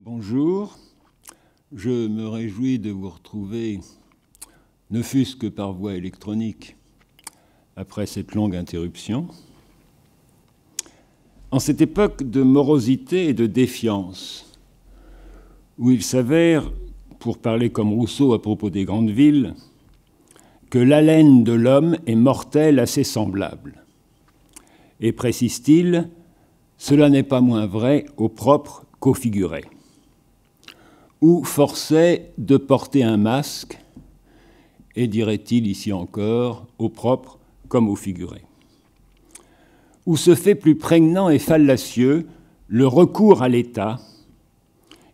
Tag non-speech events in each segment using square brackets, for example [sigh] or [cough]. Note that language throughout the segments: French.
Bonjour, je me réjouis de vous retrouver, ne fût-ce que par voie électronique, après cette longue interruption. En cette époque de morosité et de défiance, où il s'avère, pour parler comme Rousseau à propos des grandes villes, que l'haleine de l'homme est mortelle à ses semblables. Et précise-t-il, cela n'est pas moins vrai au propre qu'au figuré ou forçait de porter un masque, et dirait-il ici encore, au propre comme au figuré. ou se fait plus prégnant et fallacieux le recours à l'État,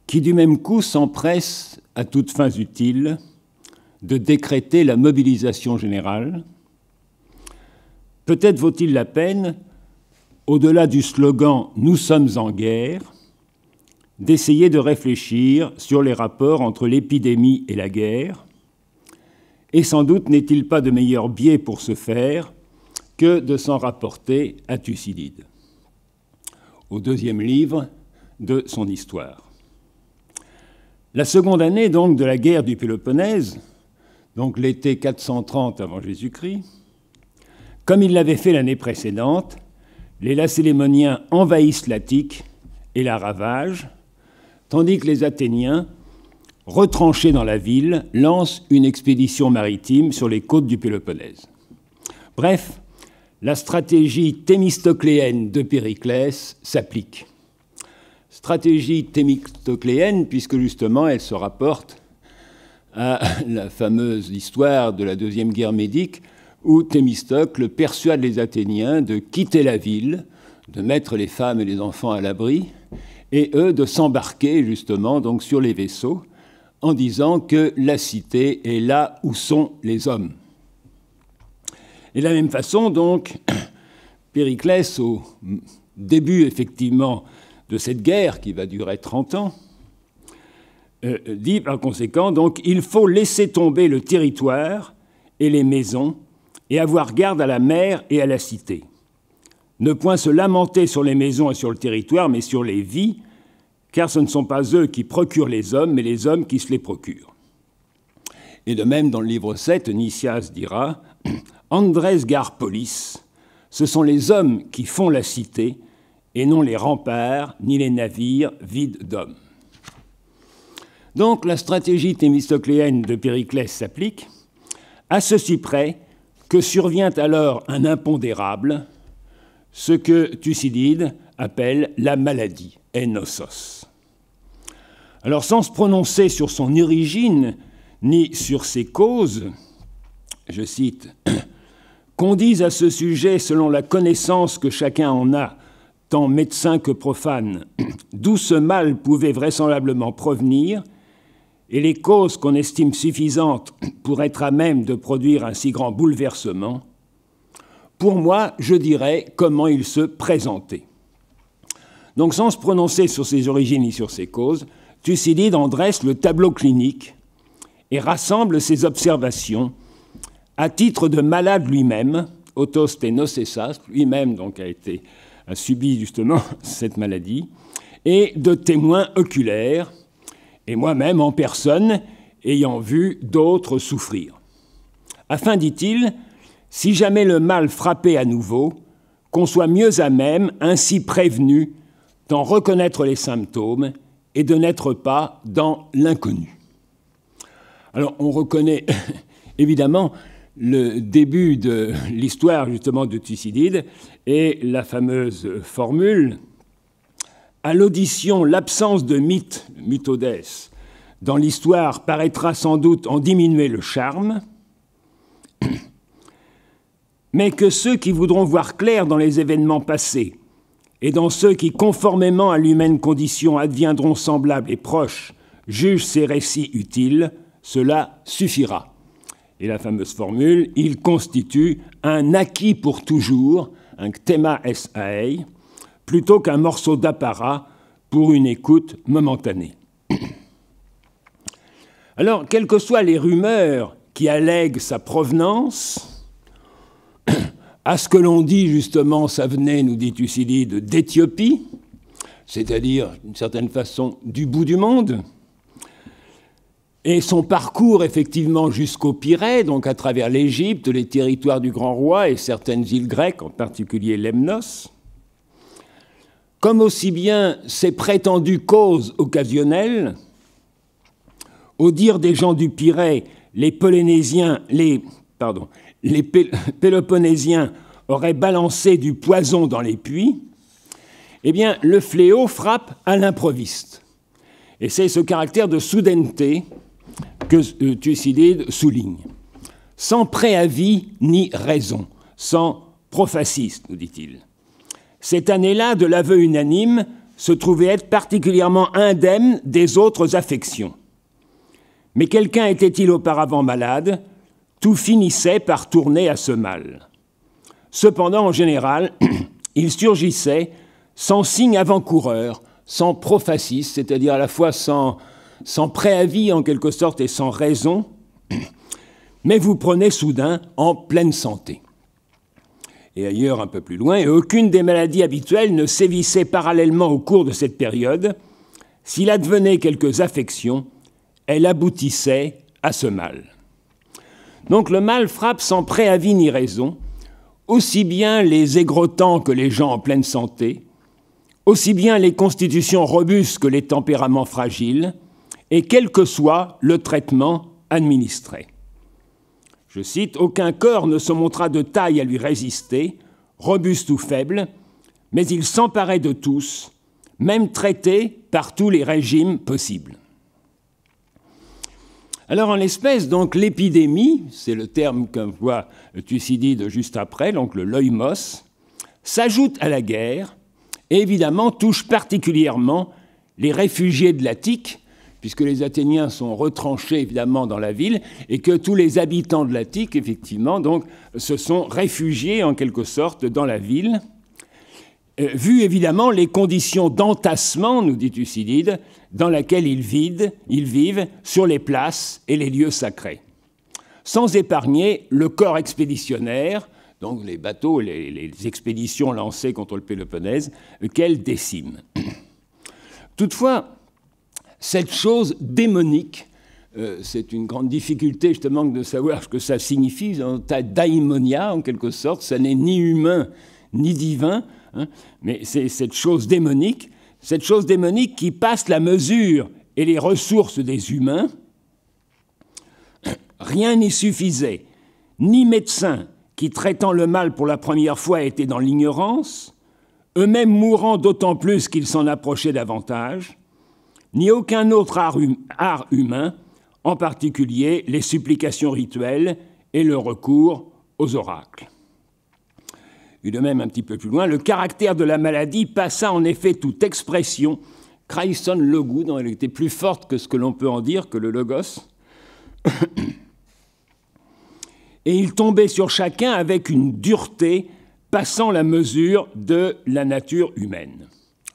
qui du même coup s'empresse, à toutes fins utiles, de décréter la mobilisation générale. Peut-être vaut-il la peine, au-delà du slogan Nous sommes en guerre, d'essayer de réfléchir sur les rapports entre l'épidémie et la guerre, et sans doute n'est-il pas de meilleur biais pour ce faire que de s'en rapporter à Thucydide, au deuxième livre de son histoire. La seconde année donc de la guerre du Péloponnèse, donc l'été 430 avant Jésus-Christ, comme il l'avait fait l'année précédente, les Lacélémoniens envahissent l'Attique et la ravagent, tandis que les Athéniens, retranchés dans la ville, lancent une expédition maritime sur les côtes du Péloponnèse. Bref, la stratégie thémistocléenne de Périclès s'applique. Stratégie thémistocléenne, puisque justement elle se rapporte à la fameuse histoire de la Deuxième Guerre médique, où Thémistocle persuade les Athéniens de quitter la ville, de mettre les femmes et les enfants à l'abri, et eux de s'embarquer justement donc sur les vaisseaux en disant que la cité est là où sont les hommes. Et de la même façon, donc, [coughs] Périclès, au début effectivement de cette guerre qui va durer 30 ans, euh, dit par conséquent, donc, il faut laisser tomber le territoire et les maisons et avoir garde à la mer et à la cité. Ne point se lamenter sur les maisons et sur le territoire, mais sur les vies, car ce ne sont pas eux qui procurent les hommes, mais les hommes qui se les procurent. Et de même, dans le livre 7, Nicias dira Andrés Garpolis, ce sont les hommes qui font la cité, et non les remparts, ni les navires vides d'hommes. Donc la stratégie thémistocléenne de Périclès s'applique, à ceci près que survient alors un impondérable, ce que Thucydide appelle la maladie, enosos. Alors sans se prononcer sur son origine ni sur ses causes, je cite, Qu'on dise à ce sujet, selon la connaissance que chacun en a, tant médecin que profane, [clears throat] d'où ce mal pouvait vraisemblablement provenir, et les causes qu'on estime suffisantes [clears throat] pour être à même de produire un si grand bouleversement, pour moi, je dirais comment il se présentait. Donc sans se prononcer sur ses origines ni sur ses causes, Thucydide en dresse le tableau clinique et rassemble ses observations à titre de malade lui-même, autosténocessas, lui-même donc a été a subi justement [laughs] cette maladie, et de témoins oculaires, et moi-même en personne ayant vu d'autres souffrir. Afin, dit-il, si jamais le mal frappait à nouveau, qu'on soit mieux à même, ainsi prévenu, d'en reconnaître les symptômes et de n'être pas dans l'inconnu. Alors on reconnaît [laughs] évidemment le début de l'histoire justement de Thucydide et la fameuse formule à l'audition, l'absence de mythe, mythodès, dans l'histoire paraîtra sans doute en diminuer le charme, mais que ceux qui voudront voir clair dans les événements passés, et dans ceux qui, conformément à l'humaine condition, adviendront semblables et proches, jugent ces récits utiles, cela suffira. Et la fameuse formule, il constitue un acquis pour toujours, un thema SAE, plutôt qu'un morceau d'apparat pour une écoute momentanée. [clears throat] Alors, quelles que soient les rumeurs qui allèguent sa provenance, à ce que l'on dit justement, ça venait, nous dit Thucydide, d'Éthiopie, c'est-à-dire d'une certaine façon du bout du monde. Et son parcours, effectivement, jusqu'au Pirée, donc à travers l'Égypte, les territoires du Grand Roi et certaines îles grecques, en particulier Lemnos, comme aussi bien ses prétendues causes occasionnelles, au dire des gens du Pirée, les Polynésiens, les, pardon, les Péloponnésiens auraient balancé du poison dans les puits, eh bien, le fléau frappe à l'improviste. Et c'est ce caractère de soudaineté que euh, Thucydide souligne. Sans préavis ni raison, sans prophaciste, nous dit-il. Cette année-là, de l'aveu unanime, se trouvait être particulièrement indemne des autres affections. Mais quelqu'un était-il auparavant malade tout finissait par tourner à ce mal. Cependant, en général, [clears throat] il surgissait sans signe avant-coureur, sans prophasis, c'est-à-dire à la fois sans, sans préavis en quelque sorte et sans raison, [clears throat] mais vous prenez soudain en pleine santé. Et ailleurs un peu plus loin, aucune des maladies habituelles ne sévissait parallèlement au cours de cette période. S'il advenait quelques affections, elle aboutissait à ce mal. Donc le mal frappe sans préavis ni raison, aussi bien les égrotants que les gens en pleine santé, aussi bien les constitutions robustes que les tempéraments fragiles, et quel que soit le traitement administré. Je cite, Aucun corps ne se montra de taille à lui résister, robuste ou faible, mais il s'emparait de tous, même traité par tous les régimes possibles. Alors en l'espèce, donc l'épidémie, c'est le terme voit Thucydide juste après, donc le loïmos, s'ajoute à la guerre et évidemment touche particulièrement les réfugiés de l'Attique, puisque les Athéniens sont retranchés évidemment dans la ville et que tous les habitants de l'Attique, effectivement, donc, se sont réfugiés en quelque sorte dans la ville. Euh, vu évidemment les conditions d'entassement, nous dit Thucydide, dans laquelle ils, vident, ils vivent sur les places et les lieux sacrés. Sans épargner le corps expéditionnaire, donc les bateaux, les, les expéditions lancées contre le Péloponnèse, qu'elles déciment. [coughs] Toutefois, cette chose démonique, euh, c'est une grande difficulté justement de savoir ce que ça signifie, un tas daimonia en quelque sorte, ça n'est ni humain ni divin, Hein. Mais c'est cette chose démonique, cette chose démonique qui passe la mesure et les ressources des humains. [coughs] Rien n'y suffisait, ni médecins qui, traitant le mal pour la première fois, étaient dans l'ignorance, eux-mêmes mourant d'autant plus qu'ils s'en approchaient davantage, ni aucun autre art, hum-, humain, en particulier les supplications rituelles et le recours aux oracles. Et de même, un petit peu plus loin, le caractère de la maladie passa en effet toute expression. Logou, dont elle était plus forte que ce que l'on peut en dire, que le logos. [coughs] Et il tombait sur chacun avec une dureté passant la mesure de la nature humaine.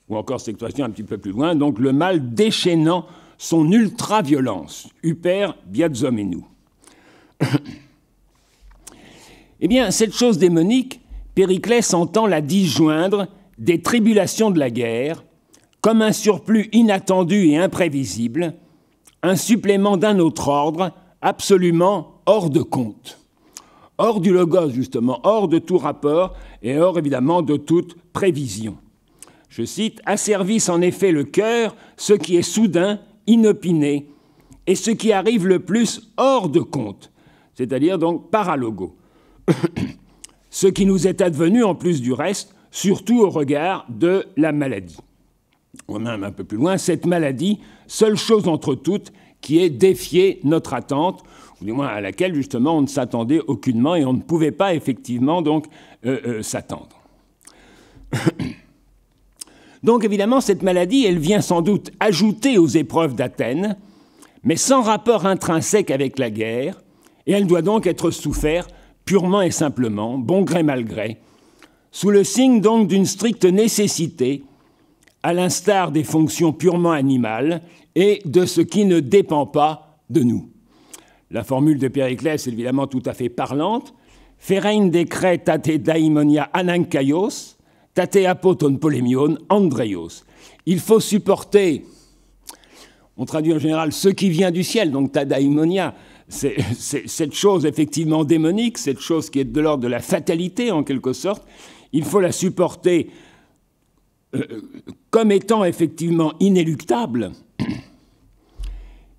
Ou encore cette expression un petit peu plus loin, donc le mal déchaînant son ultra-violence, hyper nous [coughs] eh bien, cette chose démonique, Périclès entend la disjoindre des tribulations de la guerre, comme un surplus inattendu et imprévisible, un supplément d'un autre ordre, absolument hors de compte. Hors du logos, justement, hors de tout rapport et hors, évidemment, de toute prévision. Je cite, Asservissent en effet le cœur ce qui est soudain, inopiné, et ce qui arrive le plus hors de compte, c'est-à-dire donc paralogo ce qui nous est advenu en plus du reste, surtout au regard de la maladie. Ou même un peu plus loin, cette maladie, seule chose entre toutes, qui est défié notre attente, ou du moins à laquelle justement on ne s'attendait aucunement et on ne pouvait pas effectivement donc euh, euh, s'attendre. [coughs] donc évidemment, cette maladie, elle vient sans doute ajouter aux épreuves d'Athènes, mais sans rapport intrinsèque avec la guerre, et elle doit donc être soufferte purement et simplement, bon gré mal gré, sous le signe donc d'une stricte nécessité, à l'instar des fonctions purement animales et de ce qui ne dépend pas de nous. La formule de Périclès est évidemment tout à fait parlante. Ferein decret tate daimonia anankaios, tate apoton polemion andreios. Il faut supporter, on traduit en général ce qui vient du ciel, donc ta daimonia, c'est, cette chose effectivement démonique, cette chose qui est de l'ordre de la fatalité en quelque sorte, il faut la supporter euh, comme étant effectivement inéluctable,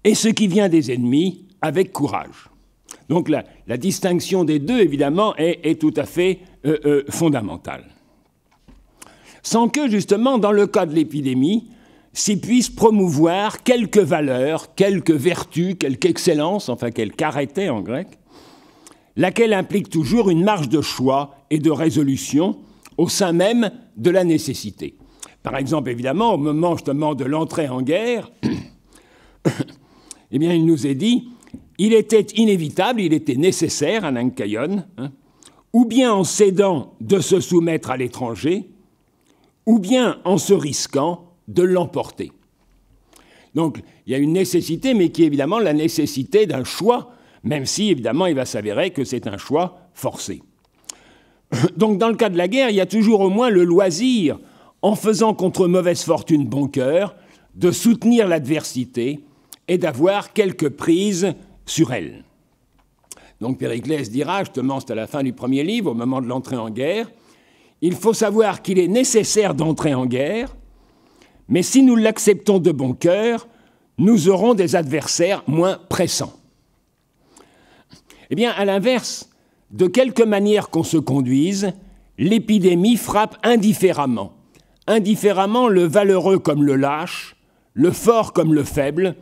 et ce qui vient des ennemis avec courage. Donc la, distinction des deux, évidemment, est, tout à fait euh, euh, fondamentale. Sans que, justement, dans le cas de l'épidémie, s'y puisse promouvoir quelques valeurs, quelques vertus, quelque excellence, enfin quelque caractère en grec, laquelle implique toujours une marge de choix et de résolution au sein même de la nécessité. Par exemple, évidemment, au moment justement de l'entrée en guerre, [coughs] eh bien, il nous est dit, il était inévitable, il était nécessaire à Nankayon, hein, ou bien en cédant de se soumettre à l'étranger, ou bien en se risquant de l'emporter. Donc il y a une nécessité, mais qui est évidemment la nécessité d'un choix, même si évidemment il va s'avérer que c'est un choix forcé. [clears throat] Donc dans le cas de la guerre, il y a toujours au moins le loisir, en faisant contre mauvaise fortune bon cœur, de soutenir l'adversité et d'avoir quelques prises sur elle. Donc Périclès dira, justement, c'est à la fin du premier livre, au moment de l'entrée en guerre, il faut savoir qu'il est nécessaire d'entrer en guerre, mais si nous l'acceptons de bon cœur, nous aurons des adversaires moins pressants. Eh bien, à l'inverse, de quelque manière qu'on se conduise, l'épidémie frappe indifféremment. Indifféremment le valeureux comme le lâche, le fort comme le faible,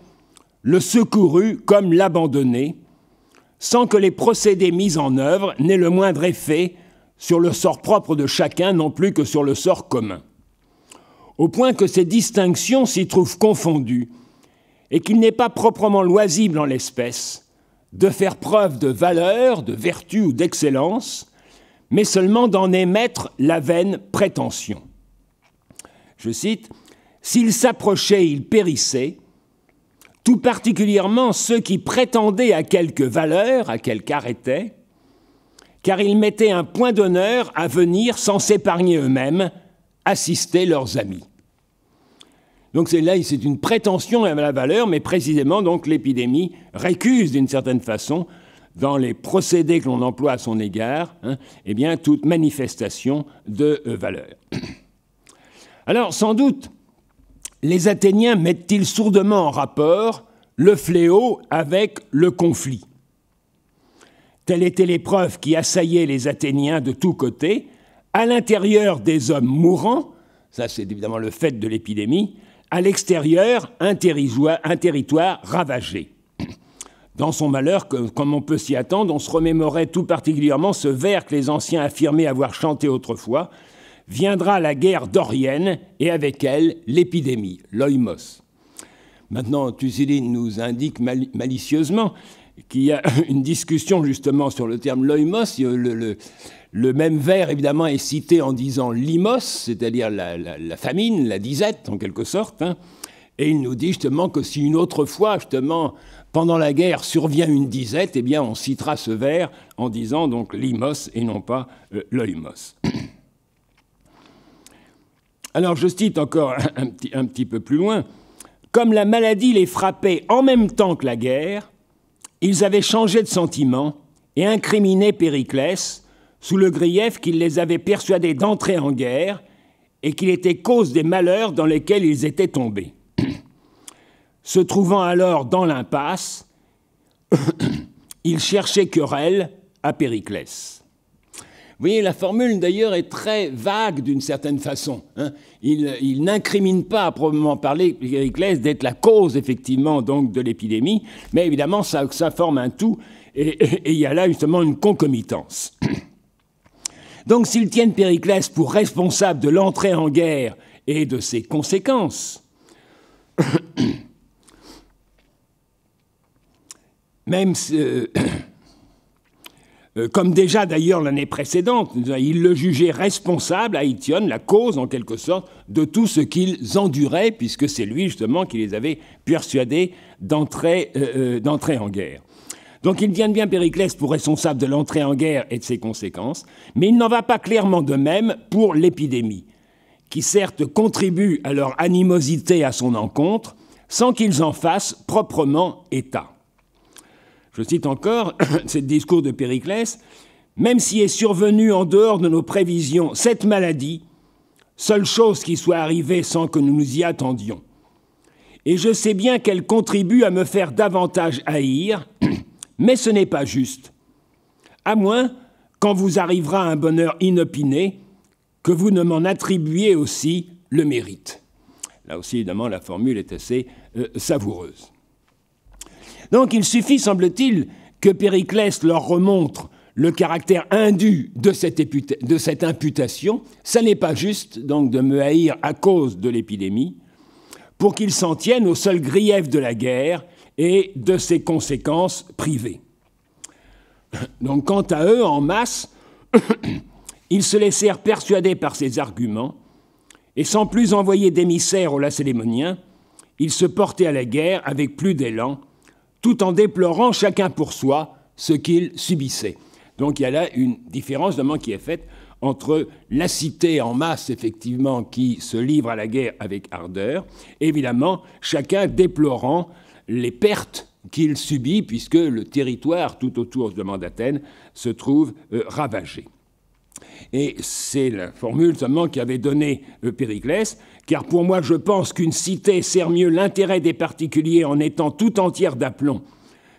le secouru comme l'abandonné, sans que les procédés mis en œuvre n'aient le moindre effet sur le sort propre de chacun non plus que sur le sort commun au point que ces distinctions s'y trouvent confondues, et qu'il n'est pas proprement loisible en l'espèce de faire preuve de valeur, de vertu ou d'excellence, mais seulement d'en émettre la vaine prétention. Je cite, S'ils s'approchaient, ils périssaient, tout particulièrement ceux qui prétendaient à quelque valeur, à quelque arrêté, car ils mettaient un point d'honneur à venir sans s'épargner eux-mêmes, assister leurs amis. Donc c'est là, c'est une prétention à la valeur, mais précisément donc l'épidémie récuse d'une certaine façon dans les procédés que l'on emploie à son égard, hein, eh bien toute manifestation de euh, valeur. [clears throat] Alors sans doute, les Athéniens mettent-ils sourdement en rapport le fléau avec le conflit. Telle était l'épreuve qui assaillait les Athéniens de tous côtés, à l'intérieur des hommes mourants, ça c'est évidemment le fait de l'épidémie, à l'extérieur, un, territoire ravagé. Dans son malheur, comme on peut s'y attendre, on se remémorait tout particulièrement ce vers que les anciens affirmaient avoir chanté autrefois. Viendra la guerre dorienne et avec elle l'épidémie, l'oïmos. » Maintenant, Thucydide nous indique malicieusement qu'il y a [laughs] une discussion justement sur le terme loïmos euh, ». Le, même vers, évidemment, est cité en disant limos, c'est-à-dire la, famine, la disette, en quelque sorte. Hein. Et il nous dit justement que si une autre fois, justement, pendant la guerre, survient une disette, eh bien, on citera ce vers en disant donc limos et non pas euh, loïmos [coughs] ». Alors, je cite encore petit, un petit peu plus loin. Comme la maladie les frappait en même temps que la guerre, ils avaient changé de sentiment et incriminé Périclès sous le grief qu'il les avait persuadés d'entrer en guerre et qu'il était cause des malheurs dans lesquels ils étaient tombés. [clears throat] Se trouvant alors dans l'impasse, [clears throat] ils cherchaient querelle à Périclès. Vous voyez, la formule d'ailleurs est très vague d'une certaine façon. Hein. Il, n'incrimine pas à proprement parler Périclès d'être la cause effectivement donc de l'épidémie, mais évidemment ça, forme un tout et il y a là justement une concomitance. [coughs] Donc s'ils tiennent Périclès pour responsable de l'entrée en guerre et de ses conséquences, [coughs] même si, euh, euh, comme déjà d'ailleurs l'année précédente, il le jugeait responsable à Ition, la cause en quelque sorte de tout ce qu'ils enduraient, puisque c'est lui justement qui les avait persuadés d'entrer, euh, euh, en guerre. Donc il vient bien Périclès pour responsable de l'entrée en guerre et de ses conséquences, mais il n'en va pas clairement de même pour l'épidémie, qui certes contribue à leur animosité à son encontre, sans qu'ils en fassent proprement état. Je cite encore, [coughs] ce discours de Périclès, même si est survenue en dehors de nos prévisions cette maladie, seule chose qui soit arrivée sans que nous nous y attendions. Et je sais bien qu'elle contribue à me faire davantage haïr, [coughs] mais ce n'est pas juste. À moins, quand vous arrivera un bonheur inopiné, que vous ne m'en attribuiez aussi le mérite. Là aussi, évidemment, la formule est assez euh, savoureuse. Donc il suffit, semble-t-il, que Périclès leur remontre le caractère indu de cette, imputation, ça n'est pas juste donc de me haïr à cause de l'épidémie, pour qu'ils s'en tiennent au seul grief de la guerre et de ses conséquences privées. [coughs] Donc quant à eux, en masse, [coughs] ils se laissèrent persuader par ces arguments, et sans plus envoyer d'émissaires aux Lacédémoniens, ils se portaient à la guerre avec plus d'élan tout en déplorant chacun pour soi ce qu'il subissait. Donc il y a là une différence qui est faite entre la cité en masse, effectivement, qui se livre à la guerre avec ardeur, évidemment, chacun déplorant les pertes qu'il subit, puisque le territoire tout autour de d'Athènes se trouve euh, ravagé. Et c'est la formule seulement qu'avait donnée euh, Périclès, car pour moi je pense qu'une cité sert mieux l'intérêt des particuliers en étant tout entière d'aplomb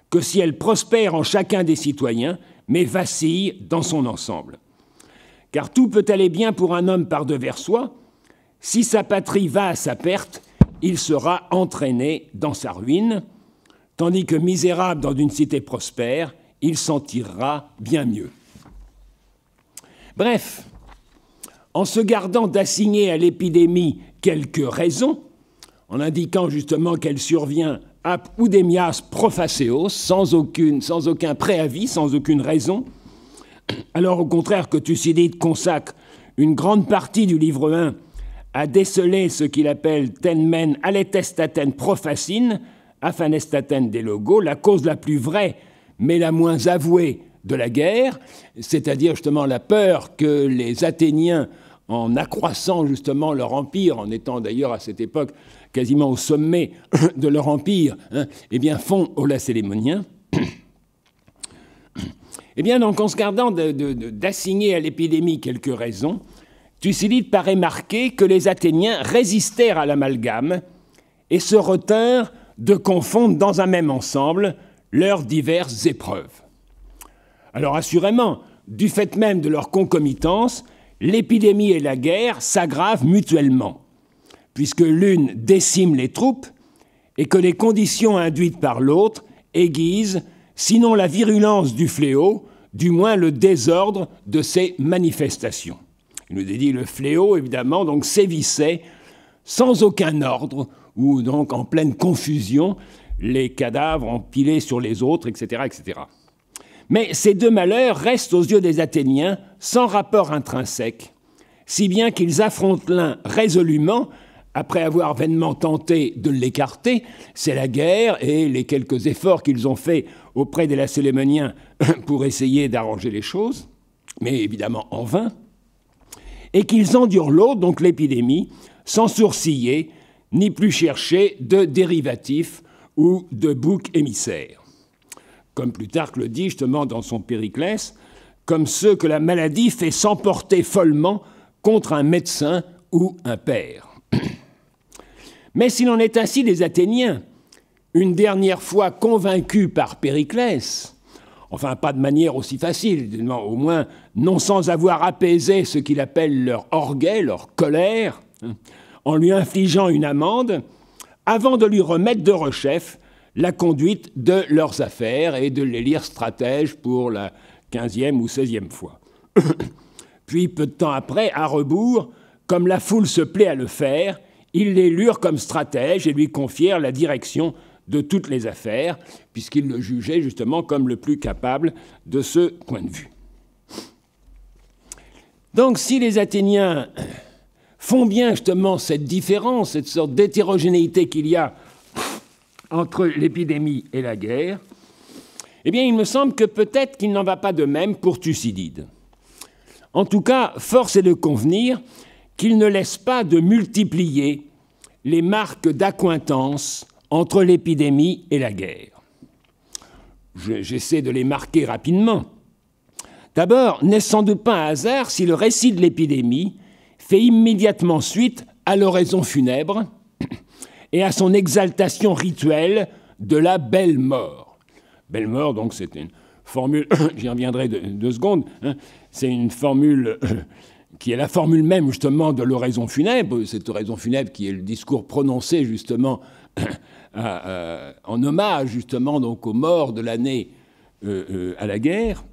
que si elle prospère en chacun des citoyens, mais vacille dans son ensemble. Car tout peut aller bien pour un homme par devers soi, si sa patrie va à sa perte, il sera entraîné dans sa ruine, tandis que misérable dans une cité prospère, il s'en tirera bien mieux. Bref, en se gardant d'assigner à l'épidémie quelques raisons, en indiquant justement qu'elle survient à udemias Profaceos, sans, aucune, sans aucun préavis, sans aucune raison, alors au contraire que Thucydide consacre une grande partie du livre 1 à déceler ce qu'il appelle tenmen aletestaten profacine, afanestaten des logos, la cause la plus vraie mais la moins avouée de la guerre, c'est-à-dire justement la peur que les Athéniens, en accroissant justement leur empire, en étant d'ailleurs à cette époque quasiment au sommet de leur empire, hein, eh bien font aux Lacélémoniens. [coughs] eh bien, donc, en se gardant d'assigner à l'épidémie quelques raisons, Thucydide paraît marquer que les Athéniens résistèrent à l'amalgame et se retinrent de confondre dans un même ensemble leurs diverses épreuves. Alors assurément, du fait même de leur concomitance, l'épidémie et la guerre s'aggravent mutuellement, puisque l'une décime les troupes et que les conditions induites par l'autre aiguisent, sinon la virulence du fléau, du moins le désordre de ses manifestations. Il nous est dit le fléau, évidemment, donc sévissait sans aucun ordre, ou donc en pleine confusion, les cadavres empilés sur les autres, etc. etc. Mais ces deux malheurs restent aux yeux des Athéniens sans rapport intrinsèque, si bien qu'ils affrontent l'un résolument, après avoir vainement tenté de l'écarter, c'est la guerre et les quelques efforts qu'ils ont faits auprès des Lacélémoniens [coughs] pour essayer d'arranger les choses, mais évidemment en vain, et qu'ils endurent l'autre, donc l'épidémie, sans sourciller, ni plus chercher de dérivatifs ou de boucs émissaires comme Plutarque le dit justement dans son Périclès, comme ceux que la maladie fait s'emporter follement contre un médecin ou un père. [clears throat] Mais s'il en est ainsi des Athéniens, une dernière fois convaincus par Périclès, enfin pas de manière aussi facile, au moins non sans avoir apaisé ce qu'il appelle leur orgueil, leur colère, hein, en lui infligeant une amende, avant de lui remettre de rechef la conduite de leurs affaires et de les lire stratèges pour la quinzième ou seizième fois. [coughs] Puis, peu de temps après, à rebours, comme la foule se plaît à le faire, ils l'élurent comme stratège et lui confièrent la direction de toutes les affaires, puisqu'ils le jugeaient justement comme le plus capable de ce point de vue. Donc si les Athéniens [coughs] font bien justement cette différence, cette sorte d'hétérogénéité qu'il y a entre l'épidémie et la guerre, eh bien, il me semble que peut-être qu'il n'en va pas de même pour Thucydide. En tout cas, force est de convenir qu'il ne laisse pas de multiplier les marques d'accointance entre l'épidémie et la guerre. J'essaie de les marquer rapidement. D'abord, n'est sans doute pas un hasard si le récit de l'épidémie fait immédiatement suite à l'oraison funèbre et à son exaltation rituelle de la belle mort. Belle mort, donc, c'est une formule, [coughs] j'y reviendrai deux, deux secondes, hein, c'est une formule [coughs] qui est la formule même justement de l'oraison funèbre, cette oraison funèbre qui est le discours prononcé justement [coughs] en hommage justement donc aux morts de l'année euh, euh, à la guerre,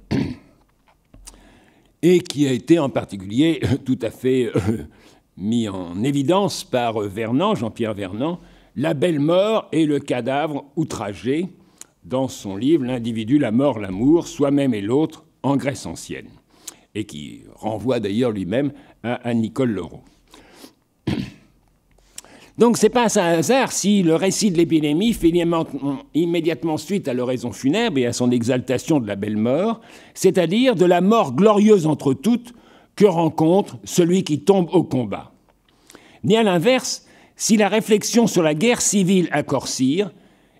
et qui a été en particulier tout à fait euh, mis en évidence par Vernant, Jean-Pierre Vernant, la belle mort et le cadavre outragé dans son livre L'individu, la mort, l'amour, soi-même et l'autre en Grèce ancienne, et qui renvoie d'ailleurs lui-même à, Nicole Leroux. [coughs] Donc c'est pas un hasard si le récit de l'épidémie finit immédiatement suite à l'oraison funèbre et à son exaltation de la belle mort, c'est-à-dire de la mort glorieuse entre toutes que rencontre celui qui tombe au combat. Ni à l'inverse, si la réflexion sur la guerre civile à Corcyre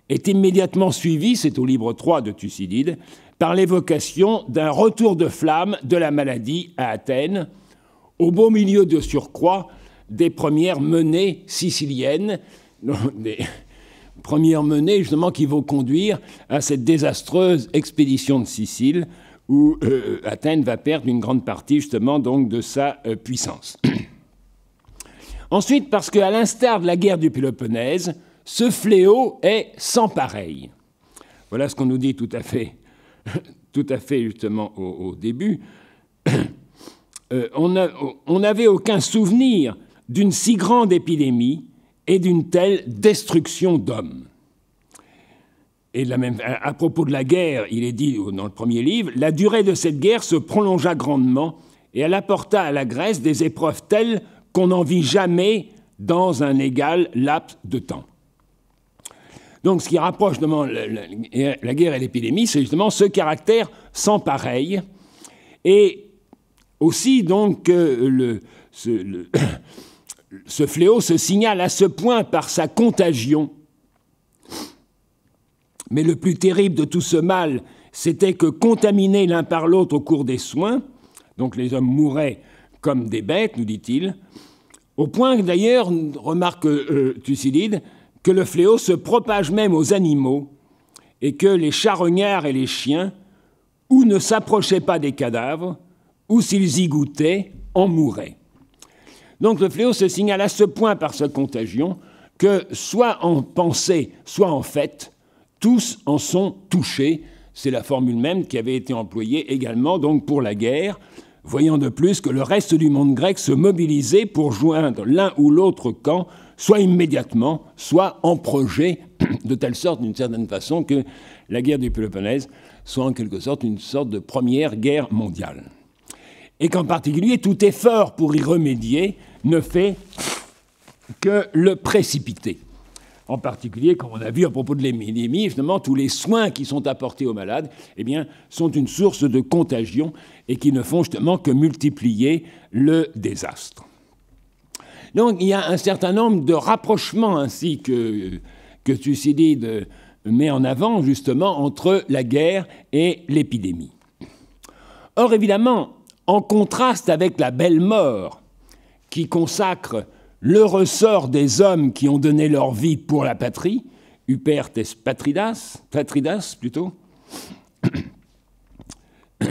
est immédiatement suivie, c'est au livre 3 de Thucydide, par l'évocation d'un retour de flamme de la maladie à Athènes, au beau milieu de surcroît des premières menées siciliennes, [laughs] des premières menées justement qui vont conduire à cette désastreuse expédition de Sicile, où euh, Athènes va perdre une grande partie justement donc de sa euh, puissance. [clears throat] Ensuite, parce qu'à l'instar de la guerre du Péloponnèse, ce fléau est sans pareil. Voilà ce qu'on nous dit tout à fait, [laughs] justement au, début. [clears throat] Euh, on n'avait aucun souvenir d'une si grande épidémie et d'une telle destruction d'hommes. Et la même, à propos de la guerre, il est dit euh, dans le premier livre, la durée de cette guerre se prolongea grandement et elle apporta à la Grèce des épreuves telles qu'on n'en vit jamais dans un égal laps de temps. Donc ce qui rapproche justement la, guerre et l'épidémie, c'est justement ce caractère sans pareil, et aussi donc euh, le, ce, [coughs] ce fléau se signale à ce point par sa contagion mais le plus terrible de tout ce mal, c'était que contaminés l'un par l'autre au cours des soins, donc les hommes mouraient comme des bêtes, nous dit-il, au point d'ailleurs, remarque euh, Thucydide, que le fléau se propage même aux animaux et que les charognards et les chiens, ou ne s'approchaient pas des cadavres, ou s'ils y goûtaient, en mouraient. Donc le fléau se signale à ce point par sa contagion que soit en pensée, soit en fait, tous en sont touchés. C'est la formule même qui avait été employée également donc pour la guerre, voyant de plus que le reste du monde grec se mobilisait pour joindre l'un ou l'autre camp, soit immédiatement, soit en projet, de telle sorte, d'une certaine façon, que la guerre du Péloponnèse soit en quelque sorte une sorte de première guerre mondiale. Et qu'en particulier, tout effort pour y remédier ne fait que le précipiter en particulier, comme on a vu à propos de l'épidémie, justement, tous les soins qui sont apportés aux malades eh bien, sont une source de contagion et qui ne font justement que multiplier le désastre. Donc, il y a un certain nombre de rapprochements ainsi que, que Thucydide met en avant, justement, entre la guerre et l'épidémie. Or, évidemment, en contraste avec la belle mort qui consacre le ressort des hommes qui ont donné leur vie pour la patrie, «upertes Patridas, Patridas plutôt. [coughs]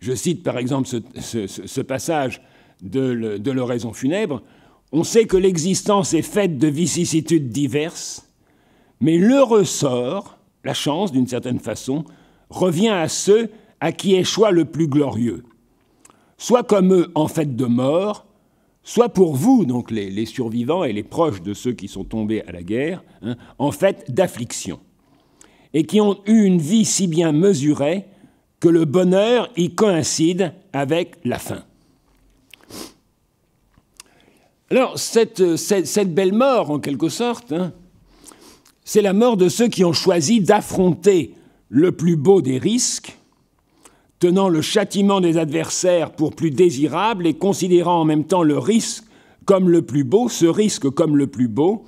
Je cite par exemple ce, passage de, de l'oraison funèbre. On sait que l'existence est faite de vicissitudes diverses, mais le ressort, la chance d'une certaine façon, revient à ceux à qui échoua le plus glorieux. Soit comme eux en fait de mort, soit pour vous, donc les, survivants et les proches de ceux qui sont tombés à la guerre, hein, en fait d'affliction, et qui ont eu une vie si bien mesurée que le bonheur y coïncide avec la faim. Alors, cette, belle mort, en quelque sorte, hein, c'est la mort de ceux qui ont choisi d'affronter le plus beau des risques, tenant le châtiment des adversaires pour plus désirable et considérant en même temps le risque comme le plus beau, ce risque comme le plus beau,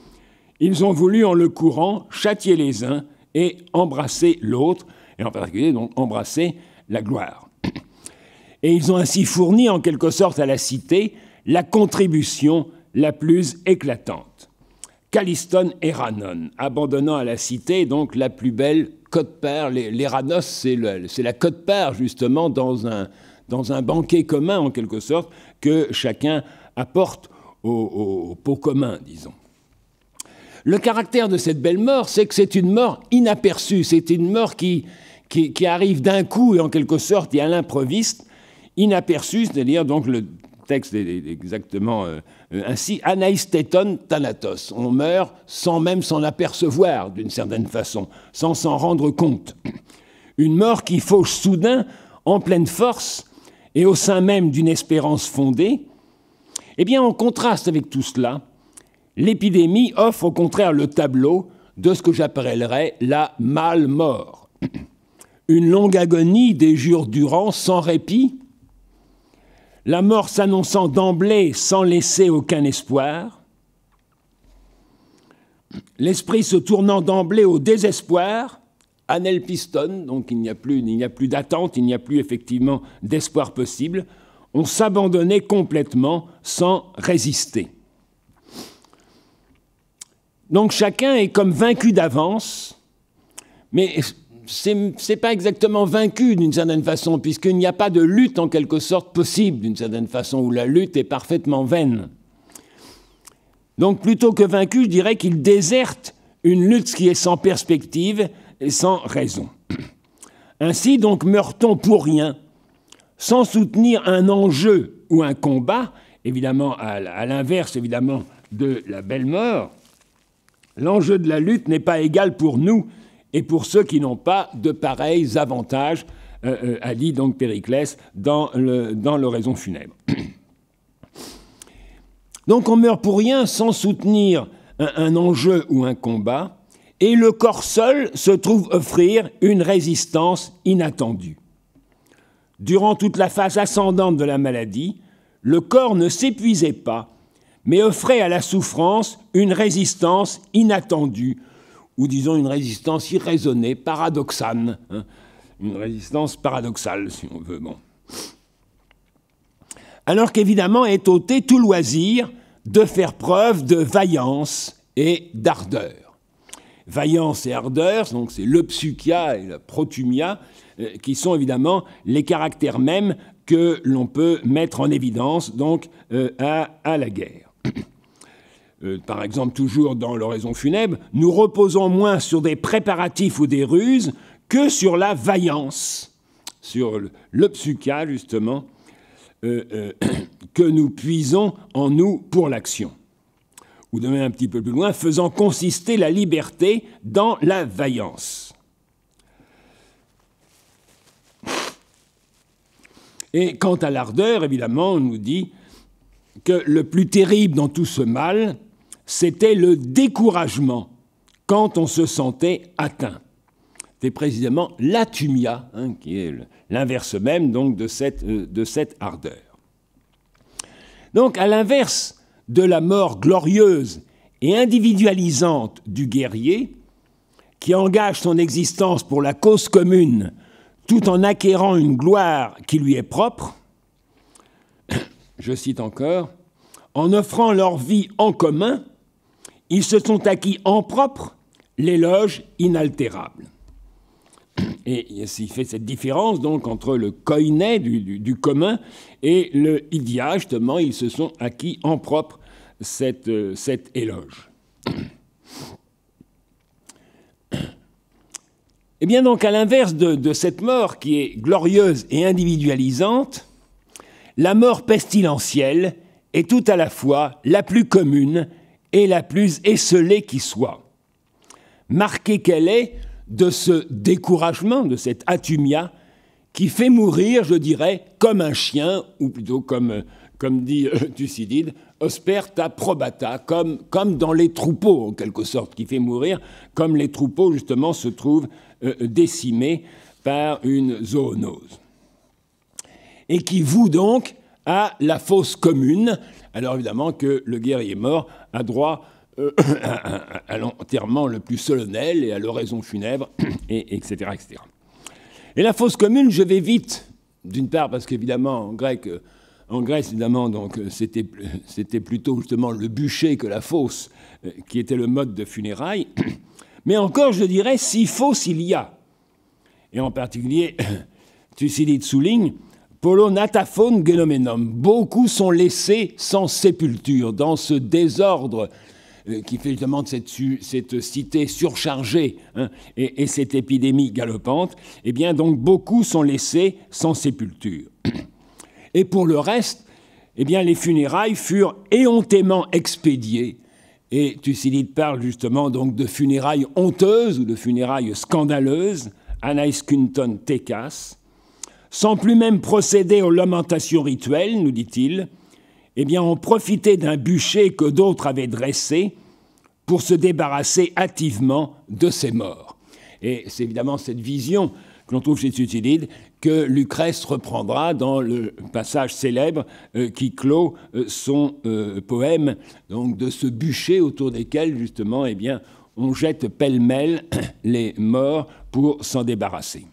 ils ont voulu, en le courant, châtier les uns et embrasser l'autre, et en particulier donc embrasser la gloire. Et ils ont ainsi fourni en quelque sorte à la cité la contribution la plus éclatante. Calliston et Ranon, abandonnant à la cité donc la plus belle Côte-Père, Les, Ranos, c'est la Côte-Père, justement, dans un, dans un banquet commun, en quelque sorte, que chacun apporte au, pot commun, disons. Le caractère de cette belle mort, c'est que c'est une mort inaperçue, c'est une mort qui, qui, qui arrive d'un coup et en quelque sorte et à l'improviste, inaperçue, c'est-à-dire donc le texte est exactement euh, ainsi. Anaïs Thanatos. On meurt sans même s'en apercevoir, d'une certaine façon, sans s'en rendre compte. Une mort qui fauche soudain, en pleine force, et au sein même d'une espérance fondée. Eh bien, en contraste avec tout cela, l'épidémie offre au contraire le tableau de ce que j'appellerais la mal-mort. Une longue agonie des jours durant, sans répit, la mort s'annonçant d'emblée sans laisser aucun espoir, l'esprit se tournant d'emblée au désespoir, Anel Piston, donc il n'y a plus, il n'y a plus d'attente, il n'y a plus effectivement d'espoir possible, on s'abandonnait complètement sans résister. Donc chacun est comme vaincu d'avance, mais c'est pas exactement vaincu d'une certaine façon, puisqu'il n'y a pas de lutte en quelque sorte possible d'une certaine façon, où la lutte est parfaitement vaine. Donc plutôt que vaincu, je dirais qu'il déserte une lutte qui est sans perspective et sans raison. [clears throat] Ainsi donc meurt-on pour rien, sans soutenir un enjeu ou un combat, évidemment à l'inverse évidemment de la belle mort. L'enjeu de la lutte n'est pas égal pour nous et pour ceux qui n'ont pas de pareils avantages, euh, euh, a dit donc Périclès dans l'oraison funèbre. [coughs] Donc on meurt pour rien sans soutenir un, enjeu ou un combat, et le corps seul se trouve offrir une résistance inattendue. Durant toute la phase ascendante de la maladie, le corps ne s'épuisait pas, mais offrait à la souffrance une résistance inattendue, ou disons une résistance irraisonnée, paradoxale, hein. une résistance paradoxale, si on veut. Bon. Alors qu'évidemment est ôté tout loisir de faire preuve de vaillance et d'ardeur. Vaillance et ardeur, donc c'est le psychia et la protumia, euh, qui sont évidemment les caractères mêmes que l'on peut mettre en évidence donc euh, à la guerre. Euh, par exemple toujours dans l'oraison funèbre, nous reposons moins sur des préparatifs ou des ruses que sur la vaillance, sur le, le justement, euh, euh, [clears throat] que nous puisons en nous pour l'action. Ou de même un petit peu plus loin, faisant consister la liberté dans la vaillance. Et quant à l'ardeur, évidemment, on nous dit que le plus terrible dans tout ce mal, c'était le découragement quand on se sentait atteint. C'est précisément l'atumia, hein, qui est l'inverse même donc de cette, euh, de cette ardeur. Donc à l'inverse de la mort glorieuse et individualisante du guerrier, qui engage son existence pour la cause commune tout en acquérant une gloire qui lui est propre, [coughs] je cite encore, en offrant leur vie en commun, ils se sont acquis en propre l'éloge inaltérable. [clears throat] Et s'il fait cette différence donc entre le koiné du, commun et le idia, justement, ils se sont acquis en propre cette, euh, éloge. [clears throat] Eh bien donc, à l'inverse de cette mort qui est glorieuse et individualisante, la mort pestilentielle est tout à la fois la plus commune, et la plus esselée qui soit. Marquée qu'elle est de ce découragement, de cette atumia, qui fait mourir, je dirais, comme un chien, ou plutôt comme, euh, comme dit euh, Thucydide, osperta probata, comme, comme dans les troupeaux, en quelque sorte, qui fait mourir, comme les troupeaux, justement, se trouvent euh, décimés par une zoonose. Et qui vous donc à la fosse commune. Alors évidemment que le guerrier mort a droit euh, [coughs] à, l'enterrement le plus solennel et à l'oraison funèbre, [coughs] et, etc., etc. Et la fosse commune, je vais vite, d'une part parce qu'évidemment en grec, en Grèce évidemment, donc c'était, c'était plutôt justement le bûcher que la fosse euh, qui était le mode de funérailles. [coughs] Mais encore, je dirais, si fosse il y a, et en particulier, Thucydide souligne Polo nataphone genomenum. Beaucoup sont laissés sans sépulture dans ce désordre euh, qui fait justement cette, cité surchargée hein, et, cette épidémie galopante, eh bien donc beaucoup sont laissés sans sépulture. Et pour le reste, eh bien les funérailles furent éhontément expédiées. Et Thucydide parle justement donc de funérailles honteuses ou de funérailles scandaleuses. Anaïs Kunton sans plus même procéder aux lamentations rituelles, nous dit-il, eh bien, on profitait d'un bûcher que d'autres avaient dressé pour se débarrasser hâtivement de ses morts. Et c'est évidemment cette vision que l'on trouve chez Thucydide que Lucrèce reprendra dans le passage célèbre euh, qui clôt euh, son euh, poème, donc de ce bûcher autour desquels, justement, eh bien, on jette pêle-mêle [clears throat] les morts pour s'en débarrasser.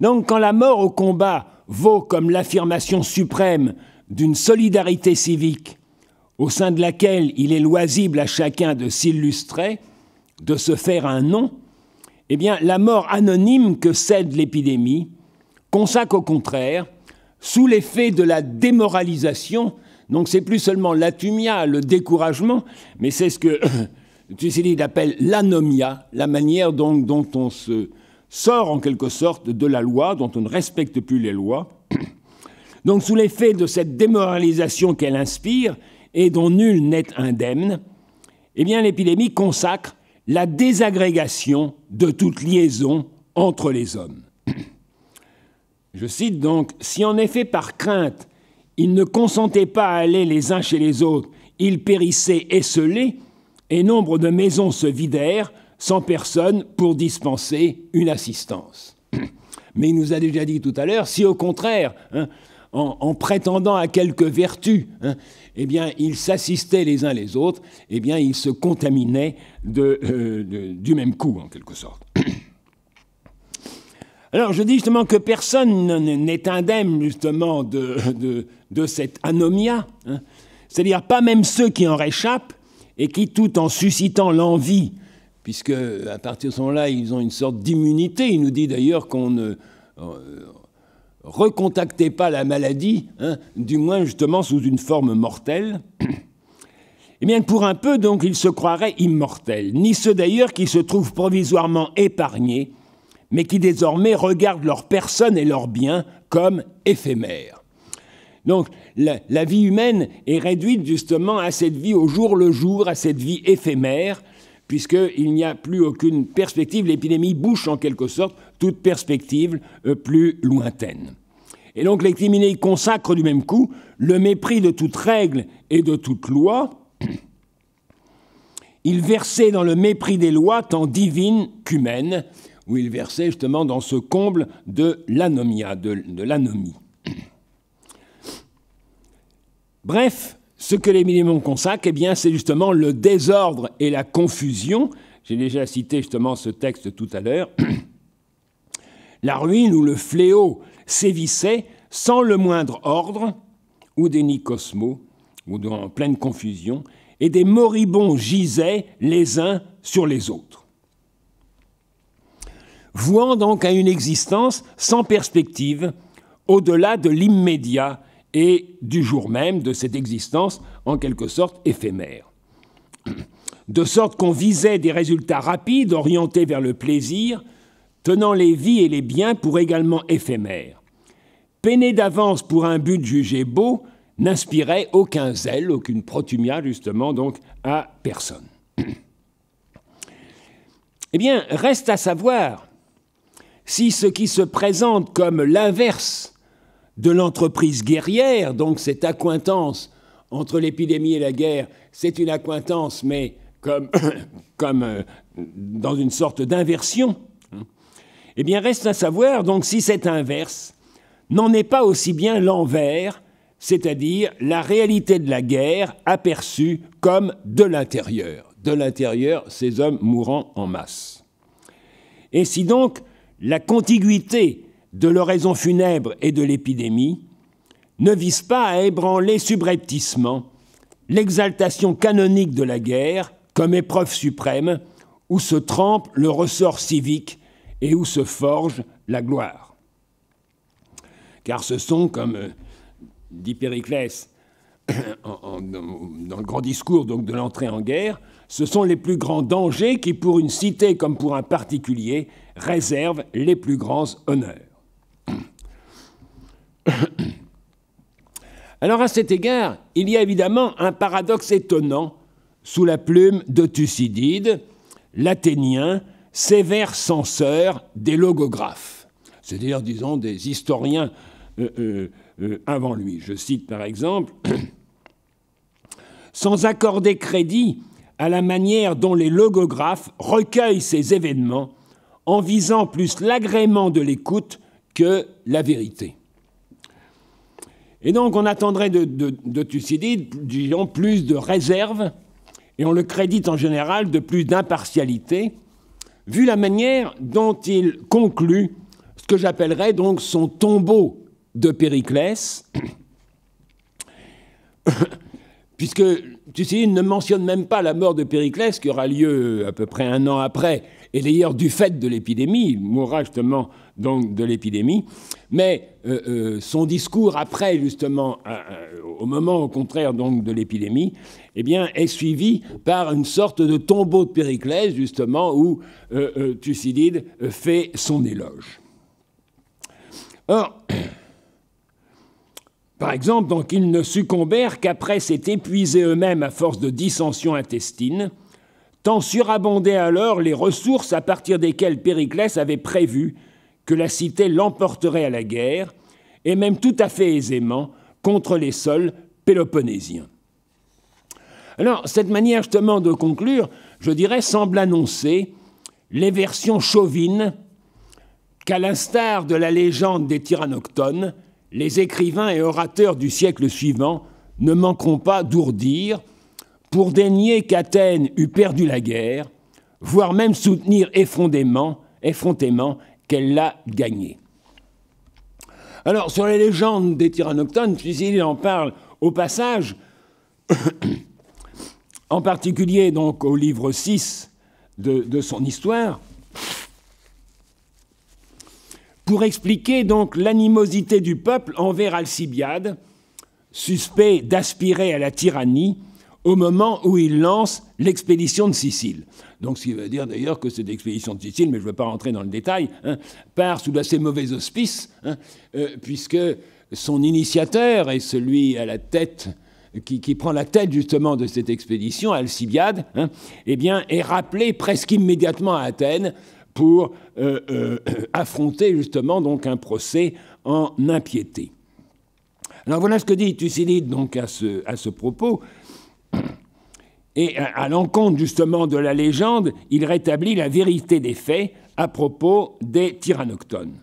Donc quand la mort au combat vaut comme l'affirmation suprême d'une solidarité civique au sein de laquelle il est loisible à chacun de s'illustrer, de se faire un nom, eh bien la mort anonyme que cède l'épidémie consacre au contraire, sous l'effet de la démoralisation, donc c'est plus seulement l'atumia, le découragement, mais c'est ce que [coughs] Thucydide appelle l'anomia, la manière dont on se sort en quelque sorte de la loi, dont on ne respecte plus les lois. [clears throat] Donc sous l'effet de cette démoralisation qu'elle inspire, et dont nul n'est indemne, eh bien l'épidémie consacre la désagrégation de toute liaison entre les hommes. [clears throat] Je cite donc, Si en effet par crainte, ils ne consentaient pas à aller les uns chez les autres, ils périssaient esselés, et nombre de maisons se vidèrent, sans personne pour dispenser une assistance. [clears throat] Mais il nous a déjà dit tout à l'heure, si au contraire, hein, en, prétendant à quelques vertus, hein, eh bien, ils s'assistaient les uns les autres, eh bien, ils se contaminaient euh, du même coup, en quelque sorte. [clears throat] Alors, je dis justement que personne n'est indemne, justement, de, cette anomia, hein. c'est-à-dire pas même ceux qui en réchappent et qui, tout en suscitant l'envie puisque à partir de ce moment-là, ils ont une sorte d'immunité. Il nous dit d'ailleurs qu'on ne euh, recontactait pas la maladie, hein, du moins justement sous une forme mortelle. Et eh bien, pour un peu, donc, ils se croiraient immortels, ni ceux d'ailleurs qui se trouvent provisoirement épargnés, mais qui désormais regardent leur personne et leurs biens comme éphémères. Donc, la vie humaine est réduite justement à cette vie au jour le jour, à cette vie éphémère, puisqu'il n'y a plus aucune perspective, l'épidémie bouche en quelque sorte toute perspective euh, plus lointaine. Et donc criminels consacre du même coup le mépris de toute règle et de toute loi. [clears throat] Il versait dans le mépris des lois tant divines qu'humaines, où il versait justement dans ce comble de l'anomia, de l'anomie. [clears throat] Bref, ce que les minimums consacrent, eh bien, c'est justement le désordre et la confusion. J'ai déjà cité justement ce texte tout à l'heure. [coughs] la ruine ou le fléau sévissait sans le moindre ordre, ou des nicosmos, ou en pleine confusion, et des moribonds gisaient les uns sur les autres. Vouant donc à une existence sans perspective, au-delà de l'immédiat et du jour même de cette existence en quelque sorte éphémère. De sorte qu'on visait des résultats rapides orientés vers le plaisir, tenant les vies et les biens pour également éphémères. Peiner d'avance pour un but jugé beau n'inspirait aucun zèle, aucune protumia justement donc à personne. [clears throat] eh bien, reste à savoir si ce qui se présente comme l'inverse de l'entreprise guerrière, donc cette accointance entre l'épidémie et la guerre, c'est une accointance, mais comme, [coughs] comme euh, dans une sorte d'inversion, hein. eh bien reste à savoir donc si cette inverse n'en est pas aussi bien l'envers, c'est-à-dire la réalité de la guerre aperçue comme de l'intérieur. De l'intérieur, ces hommes mourant en masse. Et si donc la contiguïté de l'oraison funèbre et de l'épidémie, ne vise pas à ébranler subrepticement l'exaltation canonique de la guerre comme épreuve suprême où se trempe le ressort civique et où se forge la gloire. Car ce sont, comme euh, dit Périclès [coughs] dans le grand discours donc, de l'entrée en guerre, ce sont les plus grands dangers qui, pour une cité comme pour un particulier, réservent les plus grands honneurs. [coughs] Alors à cet égard, il y a évidemment un paradoxe étonnant sous la plume de Thucydide, l'Athénien, sévère censeur des logographes, c'est-à-dire, disons, des historiens euh, euh, euh, avant lui. Je cite par exemple, [coughs] sans accorder crédit à la manière dont les logographes recueillent ces événements en visant plus l'agrément de l'écoute que la vérité. Et donc on attendrait de, Thucydide, disons, plus de réserve, et on le crédite en général de plus d'impartialité, vu la manière dont il conclut ce que j'appellerais donc son tombeau de Périclès, [coughs] puisque Thucydide ne mentionne même pas la mort de Périclès, qui aura lieu à peu près un an après, et d'ailleurs du fait de l'épidémie, il mourra justement donc de l'épidémie, mais euh, euh, son discours après justement, euh, au moment au contraire donc de l'épidémie, eh est suivi par une sorte de tombeau de Périclès justement où Thucydide fait son éloge. Or, [clears throat] par exemple, donc ils ne succombèrent qu'après s'être épuisés eux-mêmes à force de dissensions intestines, tant surabondaient alors les ressources à partir desquelles Périclès avait prévu que la cité l'emporterait à la guerre, et même tout à fait aisément, contre les sols péloponnésiens. Alors, cette manière justement de conclure, je dirais, semble annoncer les versions chauvines qu'à l'instar de la légende des tyrannoctones, les écrivains et orateurs du siècle suivant ne manqueront pas d'ourdir, pour dénier qu'Athènes eût perdu la guerre, voire même soutenir effrontément, qu'elle l'a gagnée. Alors, sur les légendes des tyrannoctones, il en parle au passage, [coughs] en particulier donc au livre 6 de, de son histoire, pour expliquer donc l'animosité du peuple envers Alcibiade, suspect d'aspirer à la tyrannie au moment où il lance l'expédition de Sicile. Donc, ce qui veut dire d'ailleurs que cette expédition de Sicile, mais je ne veux pas rentrer dans le détail, hein, part sous d'assez mauvais auspices, hein, euh, puisque son initiateur et celui à la tête qui, qui, prend la tête justement de cette expédition, Alcibiade, hein, eh bien, est rappelé presque immédiatement à Athènes pour euh, euh, [coughs] affronter justement donc un procès en impiété. Alors voilà ce que dit Thucydide donc à ce, à ce propos. Et euh, à l'encontre justement de la légende, il rétablit la vérité des faits à propos des tyrannoctones.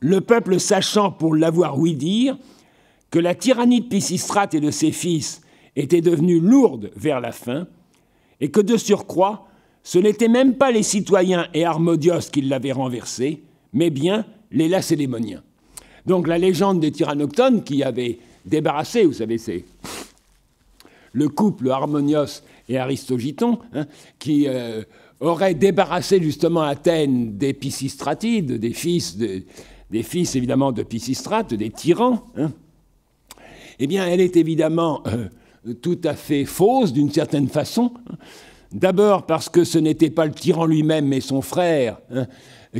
Le peuple sachant, pour l'avoir ouï dire, que la tyrannie de Pisistrate et de ses fils était devenue lourde vers la fin, et que de surcroît, ce n'étaient même pas les citoyens et Armodios qui l'avaient renversé, mais bien les Lacédémoniens. Donc la légende des tyrannoctones qui avait débarrassé, vous savez, c'est le couple Harmonios et Aristogiton, hein, qui euh, aurait débarrassé justement Athènes des Pisistratides, des fils, des fils évidemment de Pisistrate, des tyrans, hein. eh bien elle est évidemment euh, tout à fait fausse d'une certaine façon. Hein. D'abord parce que ce n'était pas le tyran lui-même mais son frère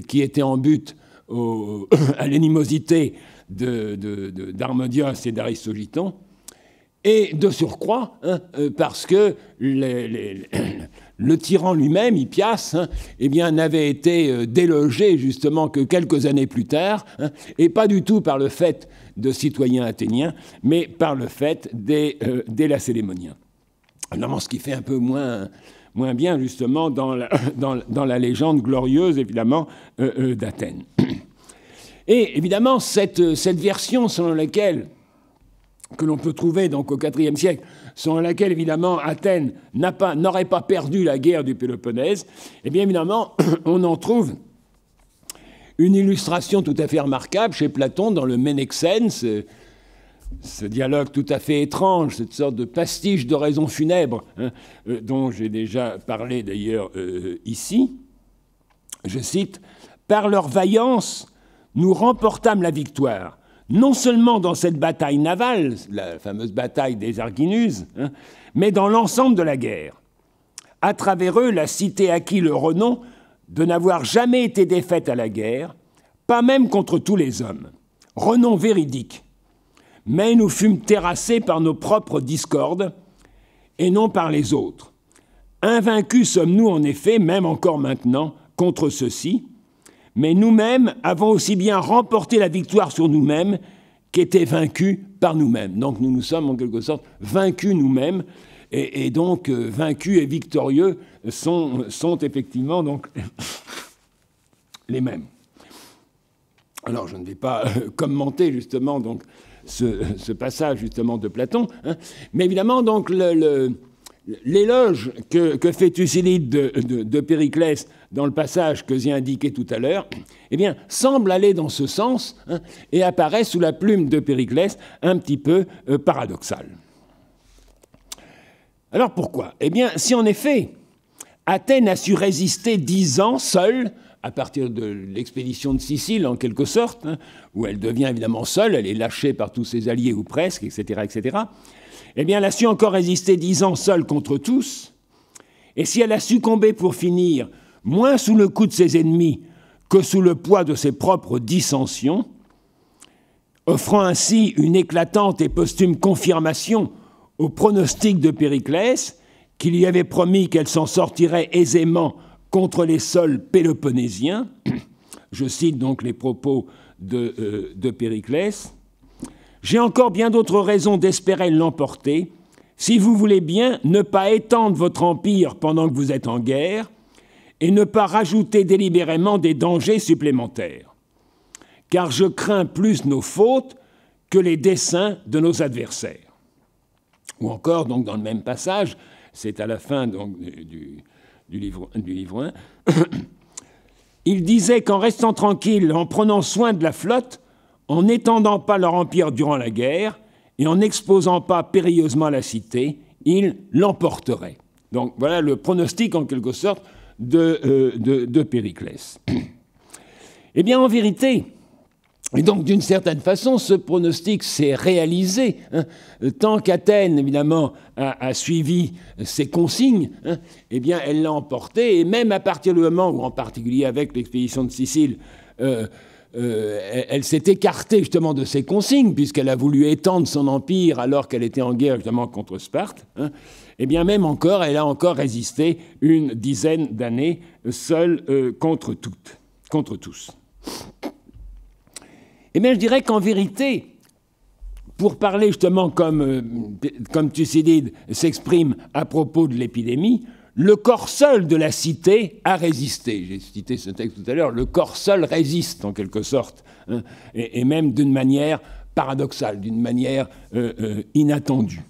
qui était en but [coughs] à l'animosité d'Harmonios et d'Aristogiton. Et de surcroît, hein, euh, parce que le tyran lui-même, Hippias, hein, eh bien, n'avait été euh, délogé justement que quelques années plus tard, hein, et pas du tout par le fait de citoyens athéniens, mais par le fait des, euh, des lacélémoniens. ce qui fait un peu moins, moins bien justement dans la, [coughs] dans, dans la légende glorieuse, évidemment, d'Athènes. [coughs] Et évidemment, cette, cette version selon laquelle que l'on peut trouver donc au IVe siècle, sans laquelle évidemment Athènes n'aurait pas, perdu la guerre du Péloponnèse, eh bien évidemment [clears throat] on en trouve une illustration tout à fait remarquable chez Platon dans le Ménexène, ce, dialogue tout à fait étrange, cette sorte de pastiche de funèbre, hein, euh, dont j'ai déjà parlé d'ailleurs euh, ici. Je cite Par leur vaillance, nous remportâmes la victoire non seulement dans cette bataille navale, la fameuse bataille des Arginus, hein, mais dans l'ensemble de la guerre. À travers eux, la cité acquit le renom de n'avoir jamais été défaite à la guerre, pas même contre tous les hommes. Renom véridique. Mais nous fûmes terrassés par nos propres discordes et non par les autres. Invaincus sommes-nous en effet, même encore maintenant, contre ceux-ci, mais nous-mêmes avons aussi bien remporté la victoire sur nous-mêmes qu'étaient vaincus par nous-mêmes. Donc nous nous sommes en quelque sorte vaincus nous-mêmes, et, donc euh, vaincus et victorieux sont, effectivement donc [laughs] les mêmes. Alors je ne vais pas euh, commenter justement donc ce, passage justement de Platon, hein. mais évidemment donc L'éloge que, fait Thucydide de Périclès dans le passage que j'ai indiqué tout à l'heure, eh bien, semble aller dans ce sens hein, et apparaît sous la plume de Périclès un petit peu euh, paradoxal. Alors pourquoi Eh bien, si en effet Athènes a su résister dix ans seule, à partir de l'expédition de Sicile en quelque sorte, hein, où elle devient évidemment seule, elle est lâchée par tous ses alliés ou presque, etc., etc., eh bien, elle a su encore résister dix ans seule contre tous, et si elle a succombé pour finir moins sous le coup de ses ennemis que sous le poids de ses propres dissensions, offrant ainsi une éclatante et posthume confirmation au pronostic de Périclès, qui lui avait promis qu'elle s'en sortirait aisément contre les sols péloponnésiens. [clears throat] Je cite donc les propos de, euh, de Périclès. J'ai encore bien d'autres raisons d'espérer l'emporter. Si vous voulez bien ne pas étendre votre empire pendant que vous êtes en guerre, et ne pas rajouter délibérément des dangers supplémentaires. Car je crains plus nos fautes que les desseins de nos adversaires. Ou encore, donc, dans le même passage, c'est à la fin du, livre, du livre 1, [coughs] il disait qu'en restant tranquille, en prenant soin de la flotte, en n'étendant pas leur empire durant la guerre et en n'exposant pas périlleusement la cité, ils l'emporteraient. Donc voilà le pronostic en quelque sorte euh, de, Périclès. [clears throat] Eh bien, en vérité, et donc, d'une certaine façon, ce pronostic s'est réalisé. Hein. Tant qu'Athènes, évidemment, a, suivi euh, ses consignes, hein, eh bien, elle l'a emporté. Et même à partir du moment où, en particulier avec l'expédition de Sicile, euh, elle, s'est écartée justement de ses consignes, puisqu'elle a voulu étendre son empire alors qu'elle était en guerre justement contre Sparte. Hein. Et eh bien même encore, elle a encore résisté une dizaine d'années seule euh, contre toutes, contre tous. Et eh bien je dirais qu'en vérité, pour parler justement comme, euh, comme Thucydide s'exprime à propos de l'épidémie, le corps seul de la cité a résisté. J'ai cité ce texte tout à l'heure, le corps seul résiste en quelque sorte, hein, et, même d'une manière paradoxale, d'une manière euh, inattendue.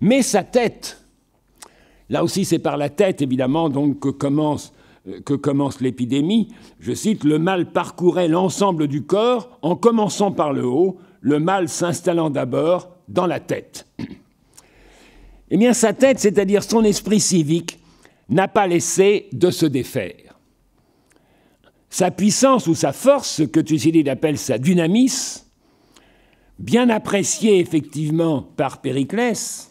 Mais sa tête, là aussi c'est par la tête évidemment donc que commence, euh, l'épidémie, je cite, le mal parcourait l'ensemble du corps en commençant par le haut, le mal s'installant d'abord dans la tête. [clears throat] Eh bien sa tête, c'est-à-dire son esprit civique, n'a pas laissé de se défaire. Sa puissance ou sa force, ce que Thucydide appelle sa dynamis, bien appréciée effectivement par Périclès,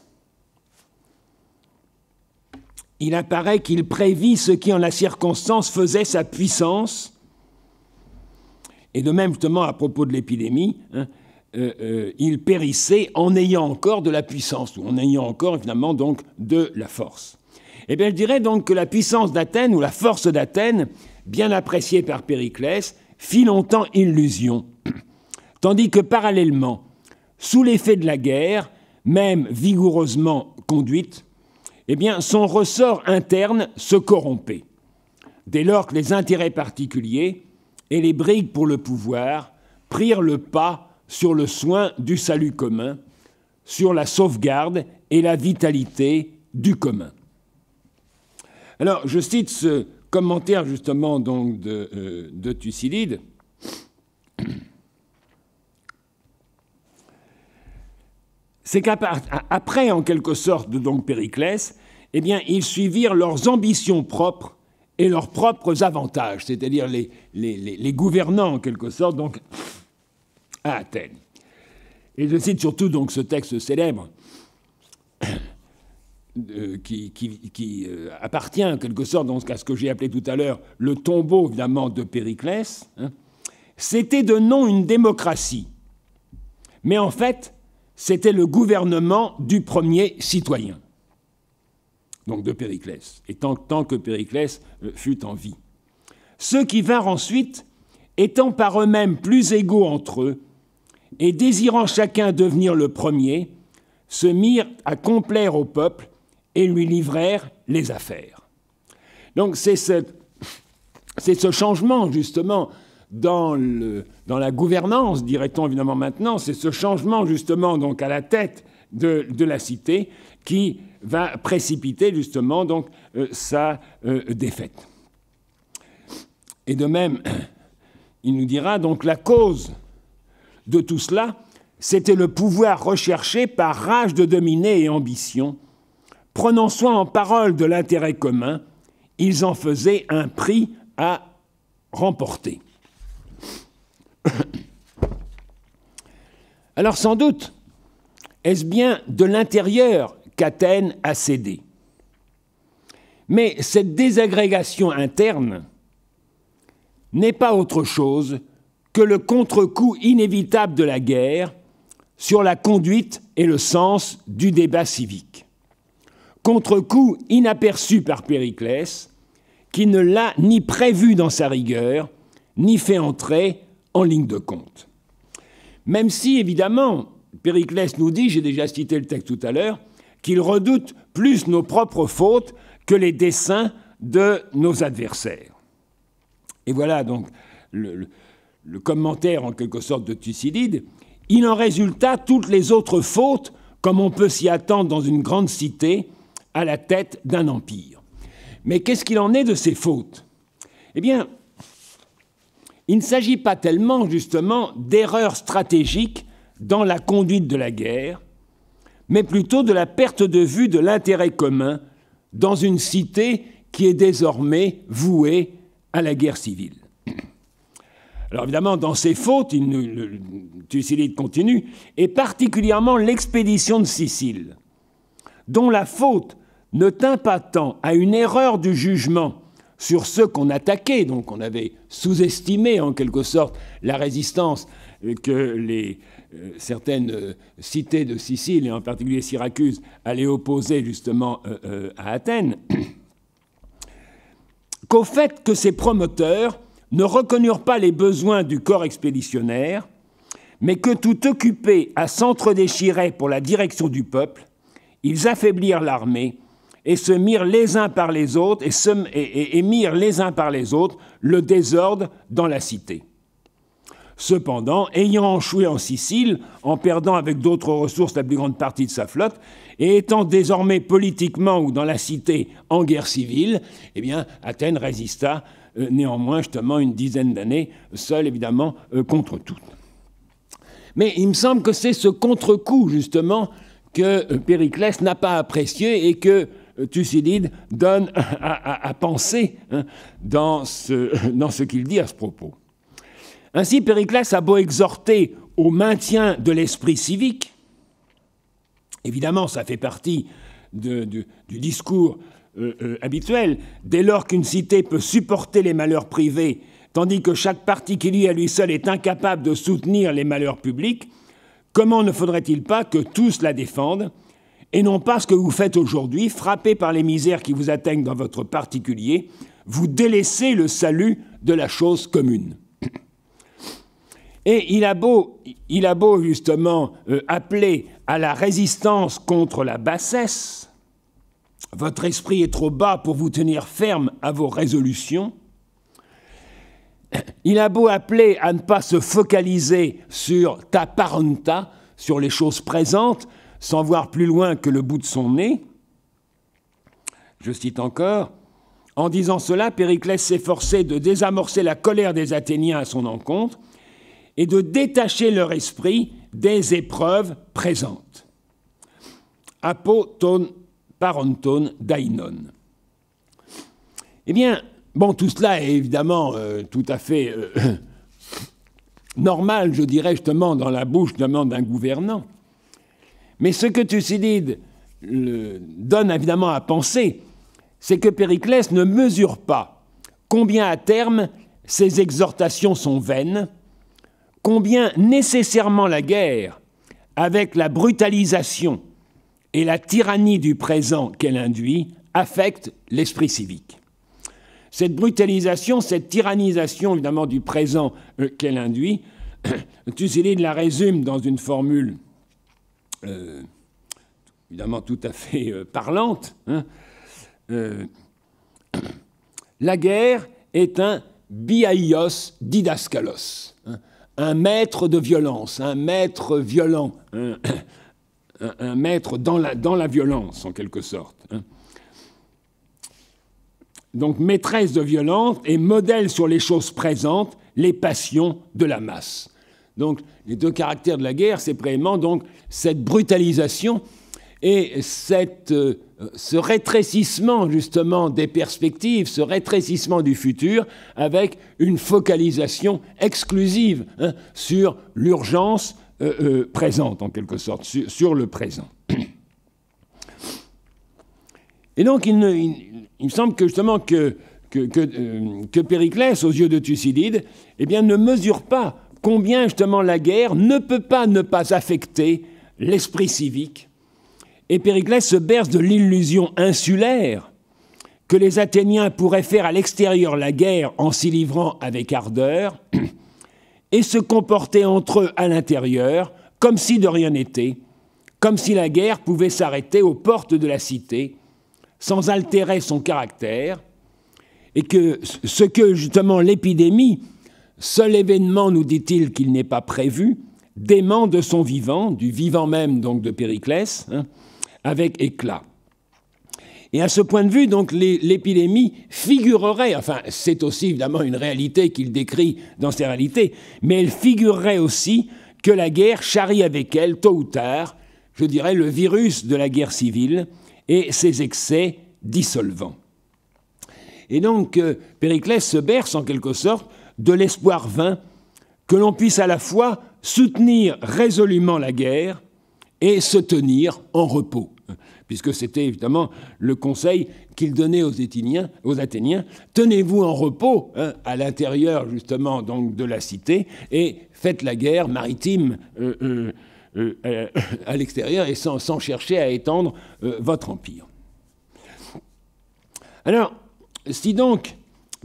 il apparaît qu'il prévit ce qui en la circonstance faisait sa puissance. Et de même, justement, à propos de l'épidémie, hein, euh, euh, il périssait en ayant encore de la puissance, ou en ayant encore finalement donc de la force. Eh bien, je dirais donc que la puissance d'Athènes, ou la force d'Athènes, bien appréciée par Périclès, fit longtemps illusion, [clears throat] tandis que parallèlement, sous l'effet de la guerre, même vigoureusement conduite, eh bien, son ressort interne se corrompait. Dès lors que les intérêts particuliers et les brigues pour le pouvoir prirent le pas sur le soin du salut commun, sur la sauvegarde et la vitalité du commun. Alors, je cite ce commentaire justement donc de, euh, de Thucydide. c'est qu'après, en quelque sorte, donc Périclès, eh bien, ils suivirent leurs ambitions propres et leurs propres avantages, c'est-à-dire les, gouvernants, en quelque sorte, donc, à Athènes. Et je cite surtout donc ce texte célèbre euh, qui, euh, appartient, en quelque sorte, donc, à ce que j'ai appelé tout à l'heure le tombeau, évidemment, de Périclès. Hein. C'était de non une démocratie. Mais en fait, c'était le gouvernement du premier citoyen, donc de Périclès, et tant, que Périclès euh, fut en vie. Ceux qui vinrent ensuite, étant par eux-mêmes plus égaux entre eux, et désirant chacun devenir le premier, se mirent à complaire au peuple et lui livrèrent les affaires. Donc c'est ce, ce, changement justement dans, la gouvernance, dirait-on évidemment maintenant, c'est ce changement justement donc à la tête de, la cité qui va précipiter justement donc euh, sa euh, défaite. Et de même, [clears throat] il nous dira donc la cause de tout cela, c'était le pouvoir recherché par rage de dominer et ambition. Prenant soin en parole de l'intérêt commun, ils en faisaient un prix à remporter. [coughs] Alors sans doute, est-ce bien de l'intérieur qu'Athènes a cédé Mais cette désagrégation interne n'est pas autre chose que le contre-coup inévitable de la guerre sur la conduite et le sens du débat civique. Contre-coup inaperçu par Périclès, qui ne l'a ni prévu dans sa rigueur, ni fait entrer en ligne de compte. Même si, évidemment, Périclès nous dit, j'ai déjà cité le texte tout à l'heure, qu'il redoute plus nos propres fautes que les desseins de nos adversaires. Et voilà donc le, commentaire en quelque sorte de Thucydide. Il en résulta toutes les autres fautes, comme on peut s'y attendre dans une grande cité, à la tête d'un empire. Mais qu'est-ce qu'il en est de ces fautes Eh bien, il ne s'agit pas tellement justement d'erreurs stratégiques dans la conduite de la guerre, mais plutôt de la perte de vue de l'intérêt commun dans une cité qui est désormais vouée à la guerre civile. Alors évidemment, dans ses fautes, il, continue, et particulièrement l'expédition de Sicile, dont la faute ne tint pas tant à une erreur du jugement sur ceux qu'on attaquait. Donc on avait sous-estimé en quelque sorte la résistance que les, euh, certaines euh, cités de Sicile, et en particulier Syracuse, allaient opposer justement euh, à Athènes, [clears throat] qu'au fait que ces promoteurs ne reconnurent pas les besoins du corps expéditionnaire, mais que tout occupé à s'entre-déchirer pour la direction du peuple, ils affaiblirent l'armée et se mirent les uns par les autres, et, se, et, mirent les uns par les autres le désordre dans la cité. Cependant, ayant échoué en Sicile, en perdant avec d'autres ressources la plus grande partie de sa flotte, et étant désormais politiquement ou dans la cité en guerre civile, eh bien, Athènes résista euh, néanmoins justement une dizaine d'années, seule évidemment euh, contre toutes. Mais il me semble que c'est ce contre-coup justement que euh, Périclès n'a pas apprécié et que euh, Thucydide donne à, penser hein, [laughs] dans ce, qu'il dit à ce propos. Ainsi, Périclès a beau exhorter au maintien de l'esprit civique, évidemment, ça fait partie du discours euh, euh, habituel, dès lors qu'une cité peut supporter les malheurs privés, tandis que chaque particulier à lui seul est incapable de soutenir les malheurs publics, comment ne faudrait-il pas que tous la défendent et non pas ce que vous faites aujourd'hui, frappé par les misères qui vous atteignent dans votre particulier, vous délaissez le salut de la chose commune. Et il a beau, il a beau justement euh, appeler à la résistance contre la bassesse, votre esprit est trop bas pour vous tenir ferme à vos résolutions, il a beau appeler à ne pas se focaliser sur ta parenta, sur les choses présentes, sans voir plus loin que le bout de son nez, je cite encore, en disant cela, Périclès s'efforçait de désamorcer la colère des Athéniens à son encontre et de détacher leur esprit des épreuves présentes. Apoton parontone dainon. Eh bien, bon, tout cela est évidemment euh, tout à fait euh, [coughs] normal, je dirais justement, dans la bouche d'un gouvernant. Mais ce que Thucydide donne évidemment à penser, c'est que Périclès ne mesure pas combien à terme ses exhortations sont vaines, combien nécessairement la guerre, avec la brutalisation et la tyrannie du présent qu'elle induit, affecte l'esprit civique. Cette brutalisation, cette tyrannisation évidemment du présent euh, qu'elle induit, [coughs] Thucydide la résume dans une formule euh, évidemment tout à fait euh, parlante, hein. euh, [clears throat] la guerre est un biaios didaskalos, hein. un maître de violence, un maître violent, hein. [clears throat] un, maître dans la, violence en quelque sorte. Donc maîtresse de violence et modèle sur les choses présentes, les passions de la masse. Donc les deux caractères de la guerre, c'est vraiment donc cette brutalisation et cette, euh, ce rétrécissement justement des perspectives, ce rétrécissement du futur avec une focalisation exclusive hein, sur l'urgence euh, euh, présente en quelque sorte, sur, le présent. Et donc il, me semble que justement que, que Périclès, aux yeux de Thucydide, eh bien, ne mesure pas combien justement la guerre ne peut pas ne pas affecter l'esprit civique. Et Périclès se berce de l'illusion insulaire que les Athéniens pourraient faire à l'extérieur la guerre en s'y livrant avec ardeur [clears throat] et se comporter entre eux à l'intérieur comme si de rien n'était, comme si la guerre pouvait s'arrêter aux portes de la cité sans altérer son caractère, et que ce que justement l'épidémie Seul événement, nous dit-il, qu'il n'est pas prévu, dément de son vivant, du vivant même donc de Périclès, hein, avec éclat. Et à ce point de vue, donc, l'épidémie figurerait, enfin, c'est aussi évidemment une réalité qu'il décrit dans ses réalités, mais elle figurerait aussi que la guerre charrie avec elle, tôt ou tard, je dirais, le virus de la guerre civile et ses excès dissolvants. Et donc, euh, Périclès se berce en quelque sorte de l'espoir vain que l'on puisse à la fois soutenir résolument la guerre et se tenir en repos, puisque c'était évidemment le conseil qu'il donnait aux, aux Athéniens, tenez-vous en repos hein, à l'intérieur justement donc de la cité et faites la guerre maritime euh, euh, euh, à l'extérieur et sans, chercher à étendre votre empire. Alors, si donc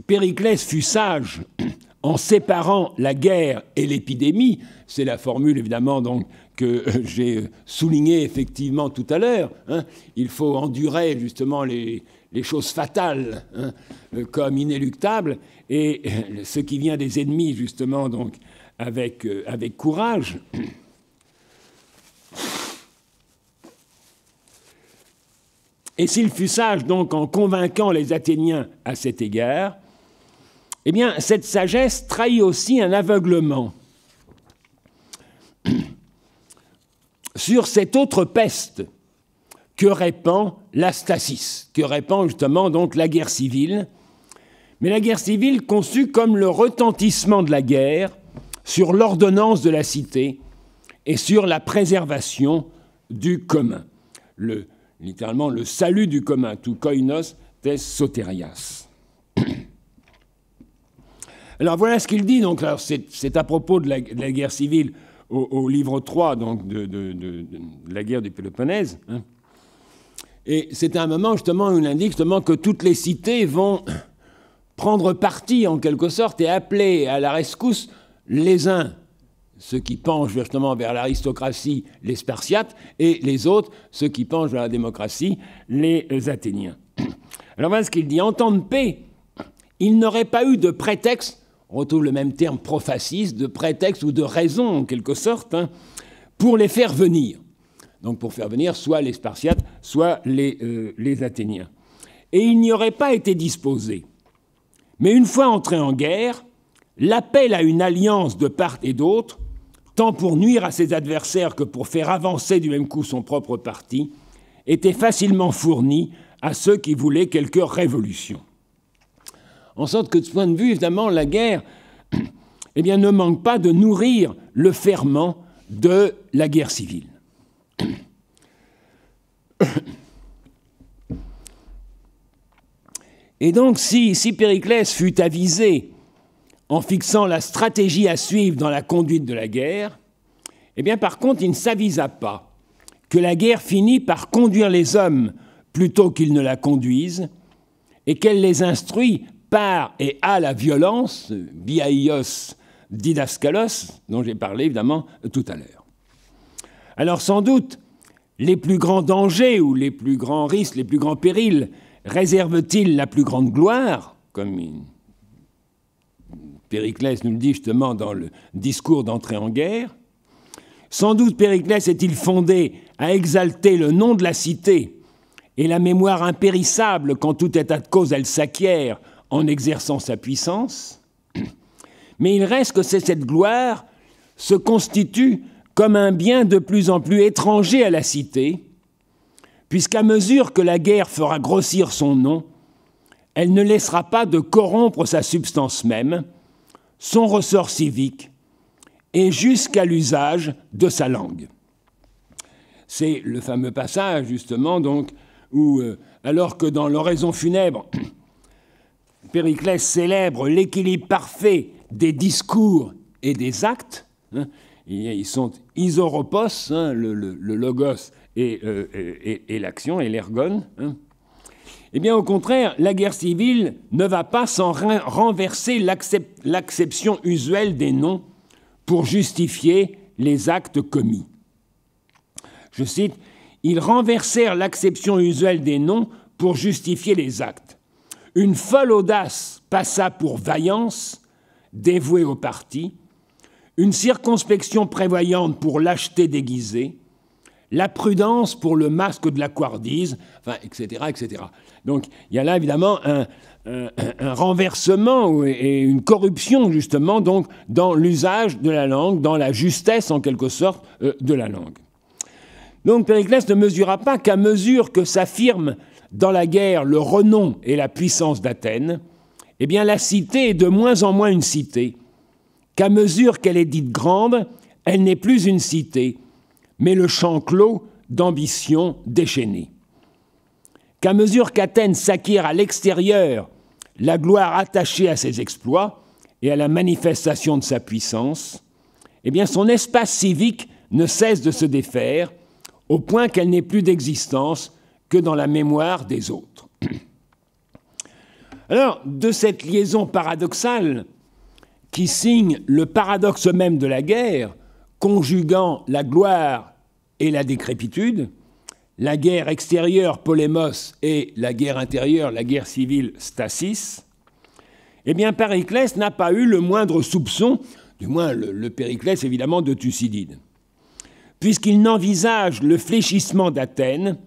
Périclès fut sage [clears throat] en séparant la guerre et l'épidémie, c'est la formule évidemment donc que euh, j'ai soulignée effectivement tout à l'heure, hein. il faut endurer justement les, choses fatales hein, euh, comme inéluctables, et euh, ce qui vient des ennemis justement donc avec, avec courage. [clears throat] Et s'il fut sage donc en convainquant les Athéniens à cet égard, eh bien, cette sagesse trahit aussi un aveuglement [clears throat] sur cette autre peste que répand la stasis, que répand justement donc la guerre civile, mais la guerre civile conçue comme le retentissement de la guerre sur l'ordonnance de la cité et sur la préservation du commun. Le, littéralement, le salut du commun, tout koinos tes soterias. Alors voilà ce qu'il dit, donc c'est à propos de la, guerre civile au, livre 3 donc, de, la guerre du Péloponnèse. Hein. Et c'est un moment justement où il indique justement que toutes les cités vont prendre parti en quelque sorte et appeler à la rescousse les uns ceux qui penchent justement vers l'aristocratie, les Spartiates, et les autres, ceux qui penchent vers la démocratie, les Athéniens. Alors voilà ce qu'il dit. En temps de paix, il n'aurait pas eu de prétexte on retrouve le même terme prophasis, de prétexte ou de raison en quelque sorte, hein, pour les faire venir. Donc pour faire venir soit les Spartiates, soit les, euh, Athéniens. Et il n'y aurait pas été disposé. Mais une fois entrés en guerre, l'appel à une alliance de part et d'autre, tant pour nuire à ses adversaires que pour faire avancer du même coup son propre parti, était facilement fourni à ceux qui voulaient quelque révolution. En sorte que de ce point de vue, évidemment, la guerre [clears throat] eh bien, ne manque pas de nourrir le ferment de la guerre civile. [clears throat] Et donc, si, Périclès fut avisé en fixant la stratégie à suivre dans la conduite de la guerre, eh bien, par contre, il ne s'avisa pas que la guerre finit par conduire les hommes plutôt qu'ils ne la conduisent, et qu'elle les instruit par et à la violence, biaios didascalos, dont j'ai parlé évidemment tout à l'heure. Alors sans doute, les plus grands dangers ou les plus grands risques, les plus grands périls réservent-ils la plus grande gloire, comme Périclès nous le dit justement dans le discours d'entrée en guerre Sans doute Périclès est-il fondé à exalter le nom de la cité et la mémoire impérissable quand tout état de cause elle s'acquiert en exerçant sa puissance, [clears throat] mais il reste que cette gloire se constitue comme un bien de plus en plus étranger à la cité, puisqu'à mesure que la guerre fera grossir son nom, elle ne laissera pas de corrompre sa substance même, son ressort civique, et jusqu'à l'usage de sa langue. C'est le fameux passage, justement, donc, où, euh, alors que dans l'oraison funèbre, [clears throat] Périclès célèbre l'équilibre parfait des discours et des actes. Hein. ils sont isoropos, hein, le, logos euh, et, l'action et l'ergone hein. Eh bien, au contraire, la guerre civile ne va pas sans renverser l'acception usuelle des noms pour justifier les actes commis. Je cite, Ils renversèrent l'acception usuelle des noms pour justifier les actes. Une folle audace passa pour vaillance, dévouée au parti, une circonspection prévoyante pour lâcheté déguisée, la prudence pour le masque de la couardise, enfin, etc., etc. Donc il y a là évidemment un, renversement et une corruption justement donc dans l'usage de la langue, dans la justesse en quelque sorte euh, de la langue. Donc Périclès ne mesura pas qu'à mesure que s'affirme dans la guerre le renom et la puissance d'Athènes, eh bien la cité est de moins en moins une cité, qu'à mesure qu'elle est dite grande, elle n'est plus une cité, mais le champ clos d'ambition déchaînée. Qu'à mesure qu'Athènes s'acquiert à l'extérieur la gloire attachée à ses exploits et à la manifestation de sa puissance, eh bien son espace civique ne cesse de se défaire, au point qu'elle n'est plus d'existence que dans la mémoire des autres. [clears throat] Alors, de cette liaison paradoxale qui signe le paradoxe même de la guerre, conjuguant la gloire et la décrépitude, la guerre extérieure polémos et la guerre intérieure, la guerre civile stasis, eh bien Périclès n'a pas eu le moindre soupçon, du moins le, le Périclès évidemment de Thucydide, puisqu'il n'envisage le fléchissement d'Athènes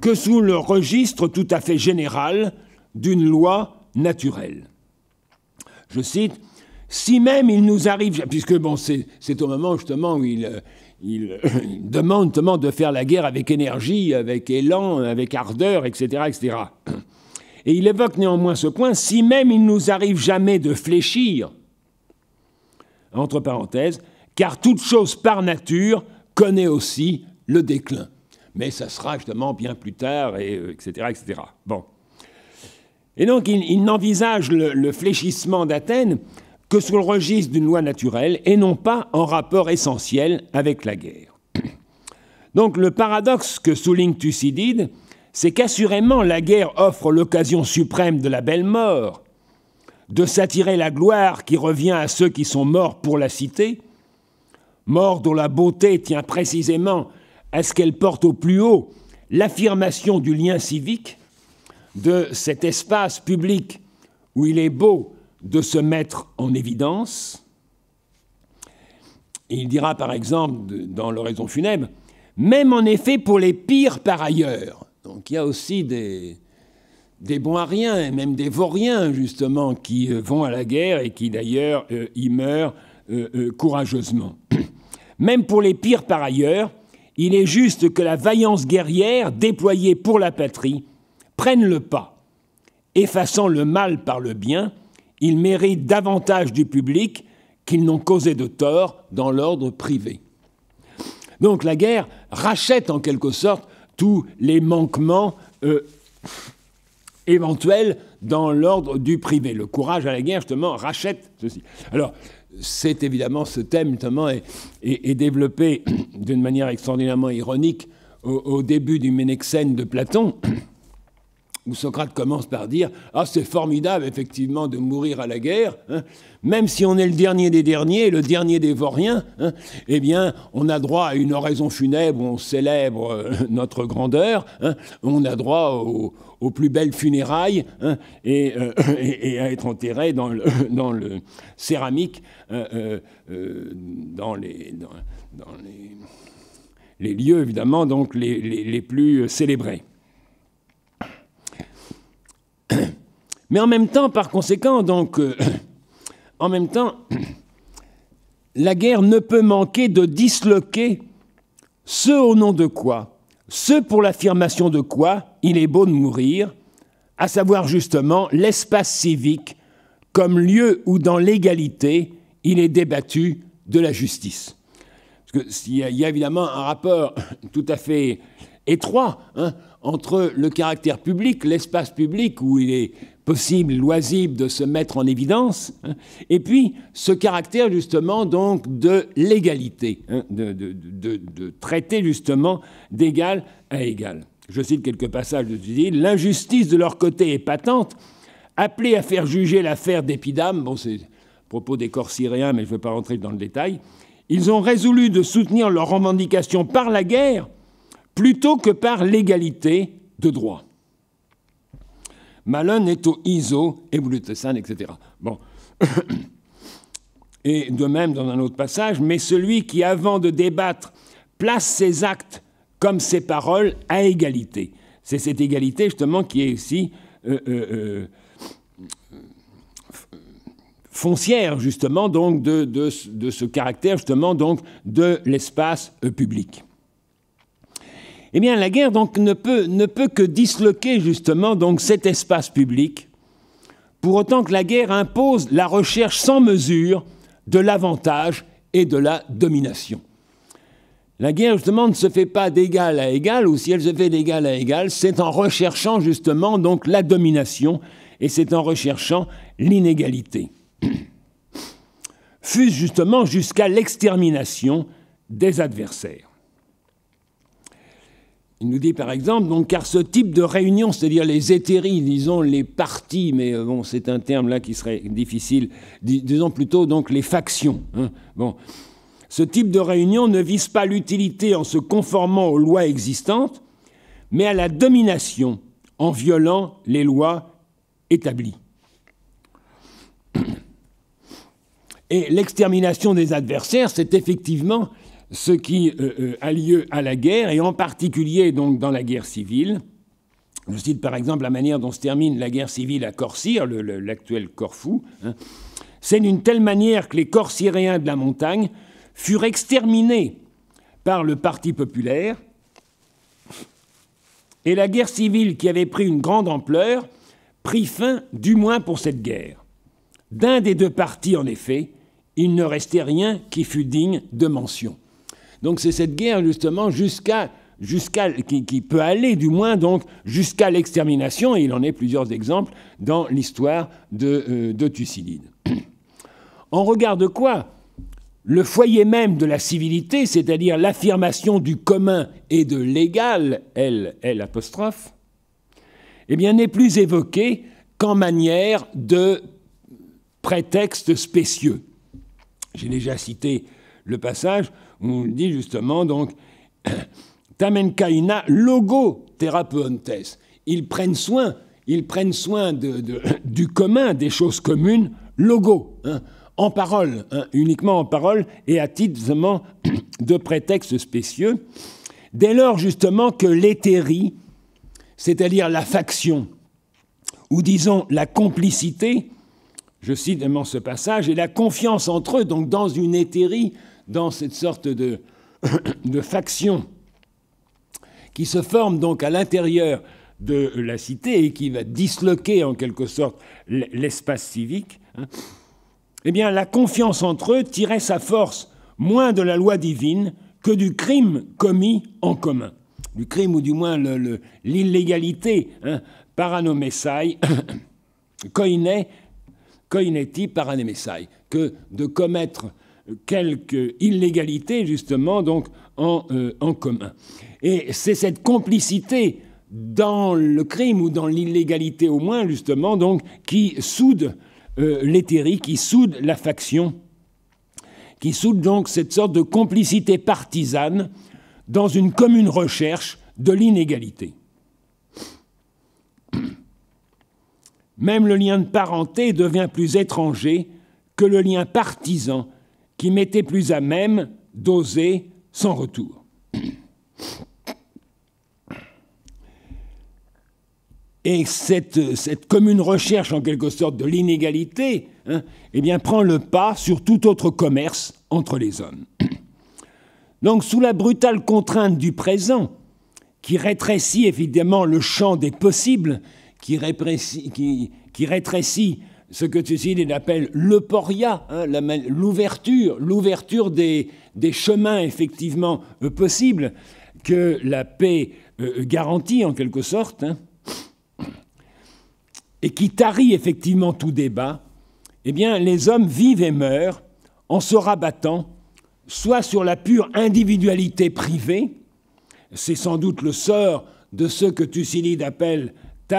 que sous le registre tout à fait général d'une loi naturelle. Je cite, si même il nous arrive, puisque bon, c'est au moment justement où il, demande de faire la guerre avec énergie, avec élan, avec ardeur, etc., etc. Et il évoque néanmoins ce point, si même il nous arrive jamais de fléchir, entre parenthèses, car toute chose par nature connaît aussi le déclin mais ça sera justement bien plus tard, et, etc., euh, etc. Bon. Et donc, il, n'envisage le, fléchissement d'Athènes que sous le registre d'une loi naturelle et non pas en rapport essentiel avec la guerre. [clears throat] Donc, le paradoxe que souligne Thucydide, c'est qu'assurément la guerre offre l'occasion suprême de la belle mort, de s'attirer la gloire qui revient à ceux qui sont morts pour la cité, morts dont la beauté tient précisément à ce qu'elle porte au plus haut l'affirmation du lien civique, de cet espace public où il est beau de se mettre en évidence. Il dira par exemple dans l'oraison funèbre, même en effet pour les pires par ailleurs. Donc il y a aussi des, des rien, et même des Vauriens justement qui euh, vont à la guerre et qui d'ailleurs euh, y meurent euh, courageusement. [clears throat] même pour les pires par ailleurs, il est juste que la vaillance guerrière déployée pour la patrie prenne le pas. Effaçant le mal par le bien, ils méritent davantage du public qu'ils n'ont causé de tort dans l'ordre privé. Donc la guerre rachète en quelque sorte tous les manquements euh, éventuels dans l'ordre du privé. Le courage à la guerre, justement, rachète ceci. Alors, c'est évidemment ce thème notamment est, développé [clears throat] d'une manière extraordinairement ironique au, au début du Ménexène de Platon. [clears throat] où Socrate commence par dire Ah, c'est formidable, effectivement, de mourir à la guerre, hein. même si on est le dernier des derniers, le dernier des vauriens, hein, eh bien, on a droit à une oraison funèbre où on célèbre euh, [laughs] notre grandeur, hein. on a droit aux, plus belles funérailles euh, [coughs] et, à être enterré dans le, [coughs] dans le céramique, euh, dans les. Dans, lieux évidemment donc les plus célébrés. [coughs] Mais en même temps, par conséquent, donc, euh, [coughs] en même temps, [coughs] la guerre ne peut manquer de disloquer ce au nom de quoi, ce pour l'affirmation de quoi il est beau de mourir, à savoir justement l'espace civique comme lieu où dans l'égalité il est débattu de la justice. Parce que il y, a, évidemment un rapport tout à fait étroit hein, entre le caractère public, l'espace public où il est possible, loisible de se mettre en évidence, hein, et puis ce caractère justement donc de l'égalité, hein, de, traiter justement d'égal à égal. Je cite quelques passages de dit L'injustice de leur côté est patente, Appelés à faire juger l'affaire d'Épidame, bon c'est propos des corps syriens, mais je ne veux pas rentrer dans le détail, ils ont résolu de soutenir leurs revendications par la guerre, plutôt que par l'égalité de droit. Malone est au ISO et etc. Bon. [coughs] Et de même dans un autre passage, mais celui qui, avant de débattre, place ses actes comme ses paroles à égalité. C'est cette égalité justement qui est ici euh, euh, euh, foncière justement donc de, de, ce caractère justement donc de l'espace public. Eh bien, la guerre donc, ne, peut, que disloquer justement donc, cet espace public, pour autant que la guerre impose la recherche sans mesure de l'avantage et de la domination. La guerre, justement, ne se fait pas d'égal à égal, ou si elle se fait d'égal à égal, c'est en recherchant justement donc la domination et c'est en recherchant l'inégalité. [clears throat] Fuse justement jusqu'à l'extermination des adversaires. Il nous dit par exemple, donc, car ce type de réunion, c'est-à-dire les éthéries, disons les partis, mais euh, bon, c'est un terme là qui serait difficile, disons plutôt donc les factions. Hein. bon. Ce type de réunion ne vise pas l'utilité en se conformant aux lois existantes, mais à la domination en violant les lois établies. Et l'extermination des adversaires, c'est effectivement ce qui euh, euh, a lieu à la guerre, et en particulier donc dans la guerre civile. Je cite par exemple la manière dont se termine la guerre civile à Corcyre, l'actuel Corfou. Hein. C'est d'une telle manière que les Corcyréens de la montagne furent exterminés par le Parti populaire, et la guerre civile qui avait pris une grande ampleur prit fin, du moins pour cette guerre. D'un des deux partis, en effet, il ne restait rien qui fût digne de mention. Donc c'est cette guerre justement qui, peut aller du moins donc jusqu'à l'extermination et il en est plusieurs exemples dans l'histoire de, euh, Thucydide. En [clears throat] regard de quoi le foyer même de la civilité, c'est-à-dire l'affirmation du commun et de l'égal, elle, elle apostrophe, eh bien, n'est plus évoqué qu'en manière de prétexte spécieux. J'ai déjà cité le passage on dit justement donc [coughs] Tamenkaina logo thérapeutes. Ils prennent soin, ils prennent soin de, [coughs] du commun, des choses communes, logo, hein, en parole, hein, uniquement en parole et à titre [coughs] de prétexte spécieux. Dès lors justement que l'éthérie, c'est-à-dire la faction, ou disons la complicité, je cite vraiment ce passage, et la confiance entre eux, donc dans une éthérie, dans cette sorte de, faction qui se forme donc à l'intérieur de la cité et qui va disloquer en quelque sorte l'espace civique, hein. eh bien la confiance entre eux tirait sa force moins de la loi divine que du crime commis en commun. Du crime ou du moins l'illégalité hein, paranomessai, [coughs] koiné, koineti paranomessai, que de commettre quelques illégalités justement, donc, euh, en, commun. Et c'est cette complicité dans le crime ou dans l'illégalité au moins, justement, donc, qui soude euh, qui soude la faction, qui soude donc cette sorte de complicité partisane dans une commune recherche de l'inégalité. Même le lien de parenté devient plus étranger que le lien partisan qui m'étaient plus à même d'oser sans retour. Et cette, commune recherche en quelque sorte de l'inégalité hein, eh bien, prend le pas sur tout autre commerce entre les hommes. Donc sous la brutale contrainte du présent, qui rétrécit évidemment le champ des possibles, qui, qui rétrécit ce que Thucydide appelle le poria, hein, l'ouverture, l'ouverture des, des, chemins effectivement euh, possibles que la paix euh, euh, garantit en quelque sorte, hein, et qui tarit effectivement tout débat, eh bien les hommes vivent et meurent en se rabattant soit sur la pure individualité privée, c'est sans doute le sort de ce que Thucydide appelle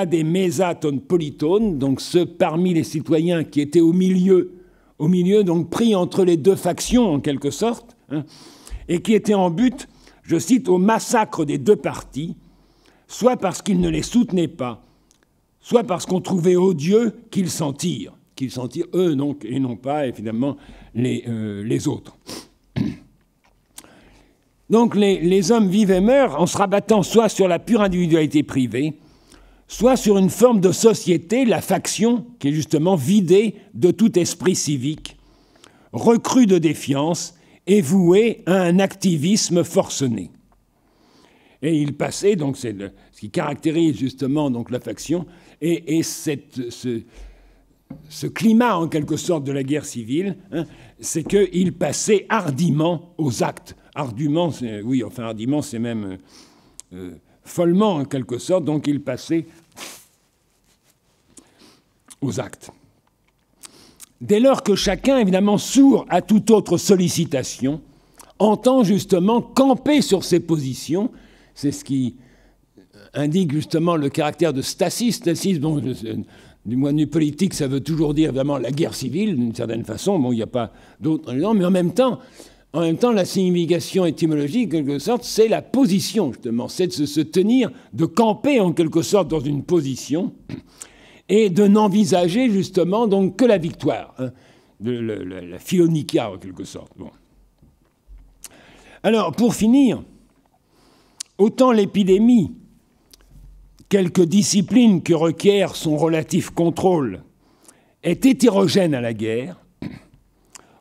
des mésaton polytones, donc ceux parmi les citoyens qui étaient au milieu, au milieu, donc pris entre les deux factions en quelque sorte, hein, et qui étaient en but, je cite, au massacre des deux partis, soit parce qu'ils ne les soutenaient pas, soit parce qu'on trouvait odieux qu'ils s'en tirent, qu'ils s'en tirent eux donc, et non pas évidemment les, euh, les autres. Donc les, hommes vivent et meurent en se rabattant soit sur la pure individualité privée, soit sur une forme de société, la faction, qui est justement vidée de tout esprit civique, recrue de défiance et vouée à un activisme forcené. Et il passait, donc c'est ce qui caractérise justement donc la faction, et, ce, climat en quelque sorte de la guerre civile, hein, c'est qu'il passait hardiment aux actes. Ardument, oui, enfin hardiment, c'est même... Euh, follement en quelque sorte, donc il passait aux actes. Dès lors que chacun, évidemment sourd à toute autre sollicitation, entend justement camper sur ses positions, c'est ce qui euh, indique justement le caractère de stasis. Stasis, bon, du moins de vue politique, ça veut toujours dire évidemment la guerre civile, d'une certaine façon. Bon, il n'y a pas d'autre. Mais en même temps, en même temps, la signification étymologique, en quelque sorte, c'est la position, justement. C'est de se tenir, de camper en quelque sorte dans une position et de n'envisager justement donc que la victoire, de, hein. la philonikia en quelque sorte. Alors, pour finir, autant l'épidémie, quelques disciplines que requiert son relatif contrôle, est hétérogène à la guerre,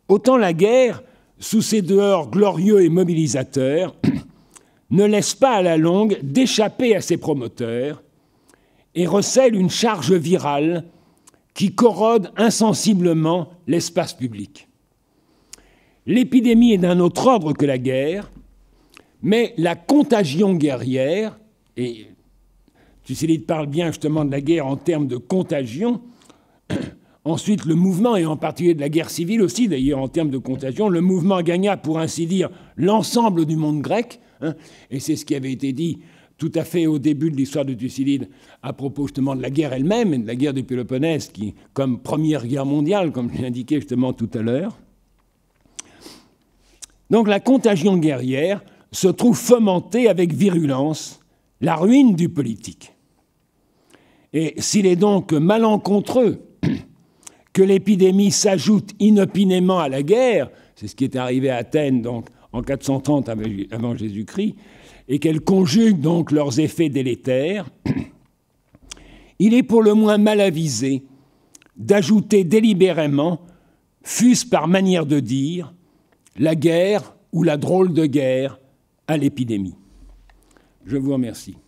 autant la guerre, sous ses dehors glorieux et mobilisateurs, [coughs] ne laisse pas à la longue d'échapper à ses promoteurs et recèle une charge virale qui corrode insensiblement l'espace public. L'épidémie est d'un autre ordre que la guerre, mais la contagion guerrière, et Thucydide parle bien justement de la guerre en termes de contagion, [coughs] ensuite le mouvement, et en particulier de la guerre civile aussi d'ailleurs en termes de contagion, le mouvement gagna pour ainsi dire l'ensemble du monde grec, hein, et c'est ce qui avait été dit tout à fait au début de l'histoire de Thucydide à propos justement de la guerre elle-même et de la guerre du Péloponnèse, qui, comme première guerre mondiale, comme je l'ai indiqué justement tout à l'heure. Donc la contagion guerrière se trouve fomentée avec virulence la ruine du politique. Et s'il est donc malencontreux [clears throat] que l'épidémie s'ajoute inopinément à la guerre, c'est ce qui est arrivé à Athènes donc en 430 avant Jésus-Christ, et qu'elles conjuguent donc leurs effets délétères, [clears throat] il est pour le moins mal avisé d'ajouter délibérément, fût-ce par manière de dire, la guerre ou la drôle de guerre à l'épidémie. Je vous remercie.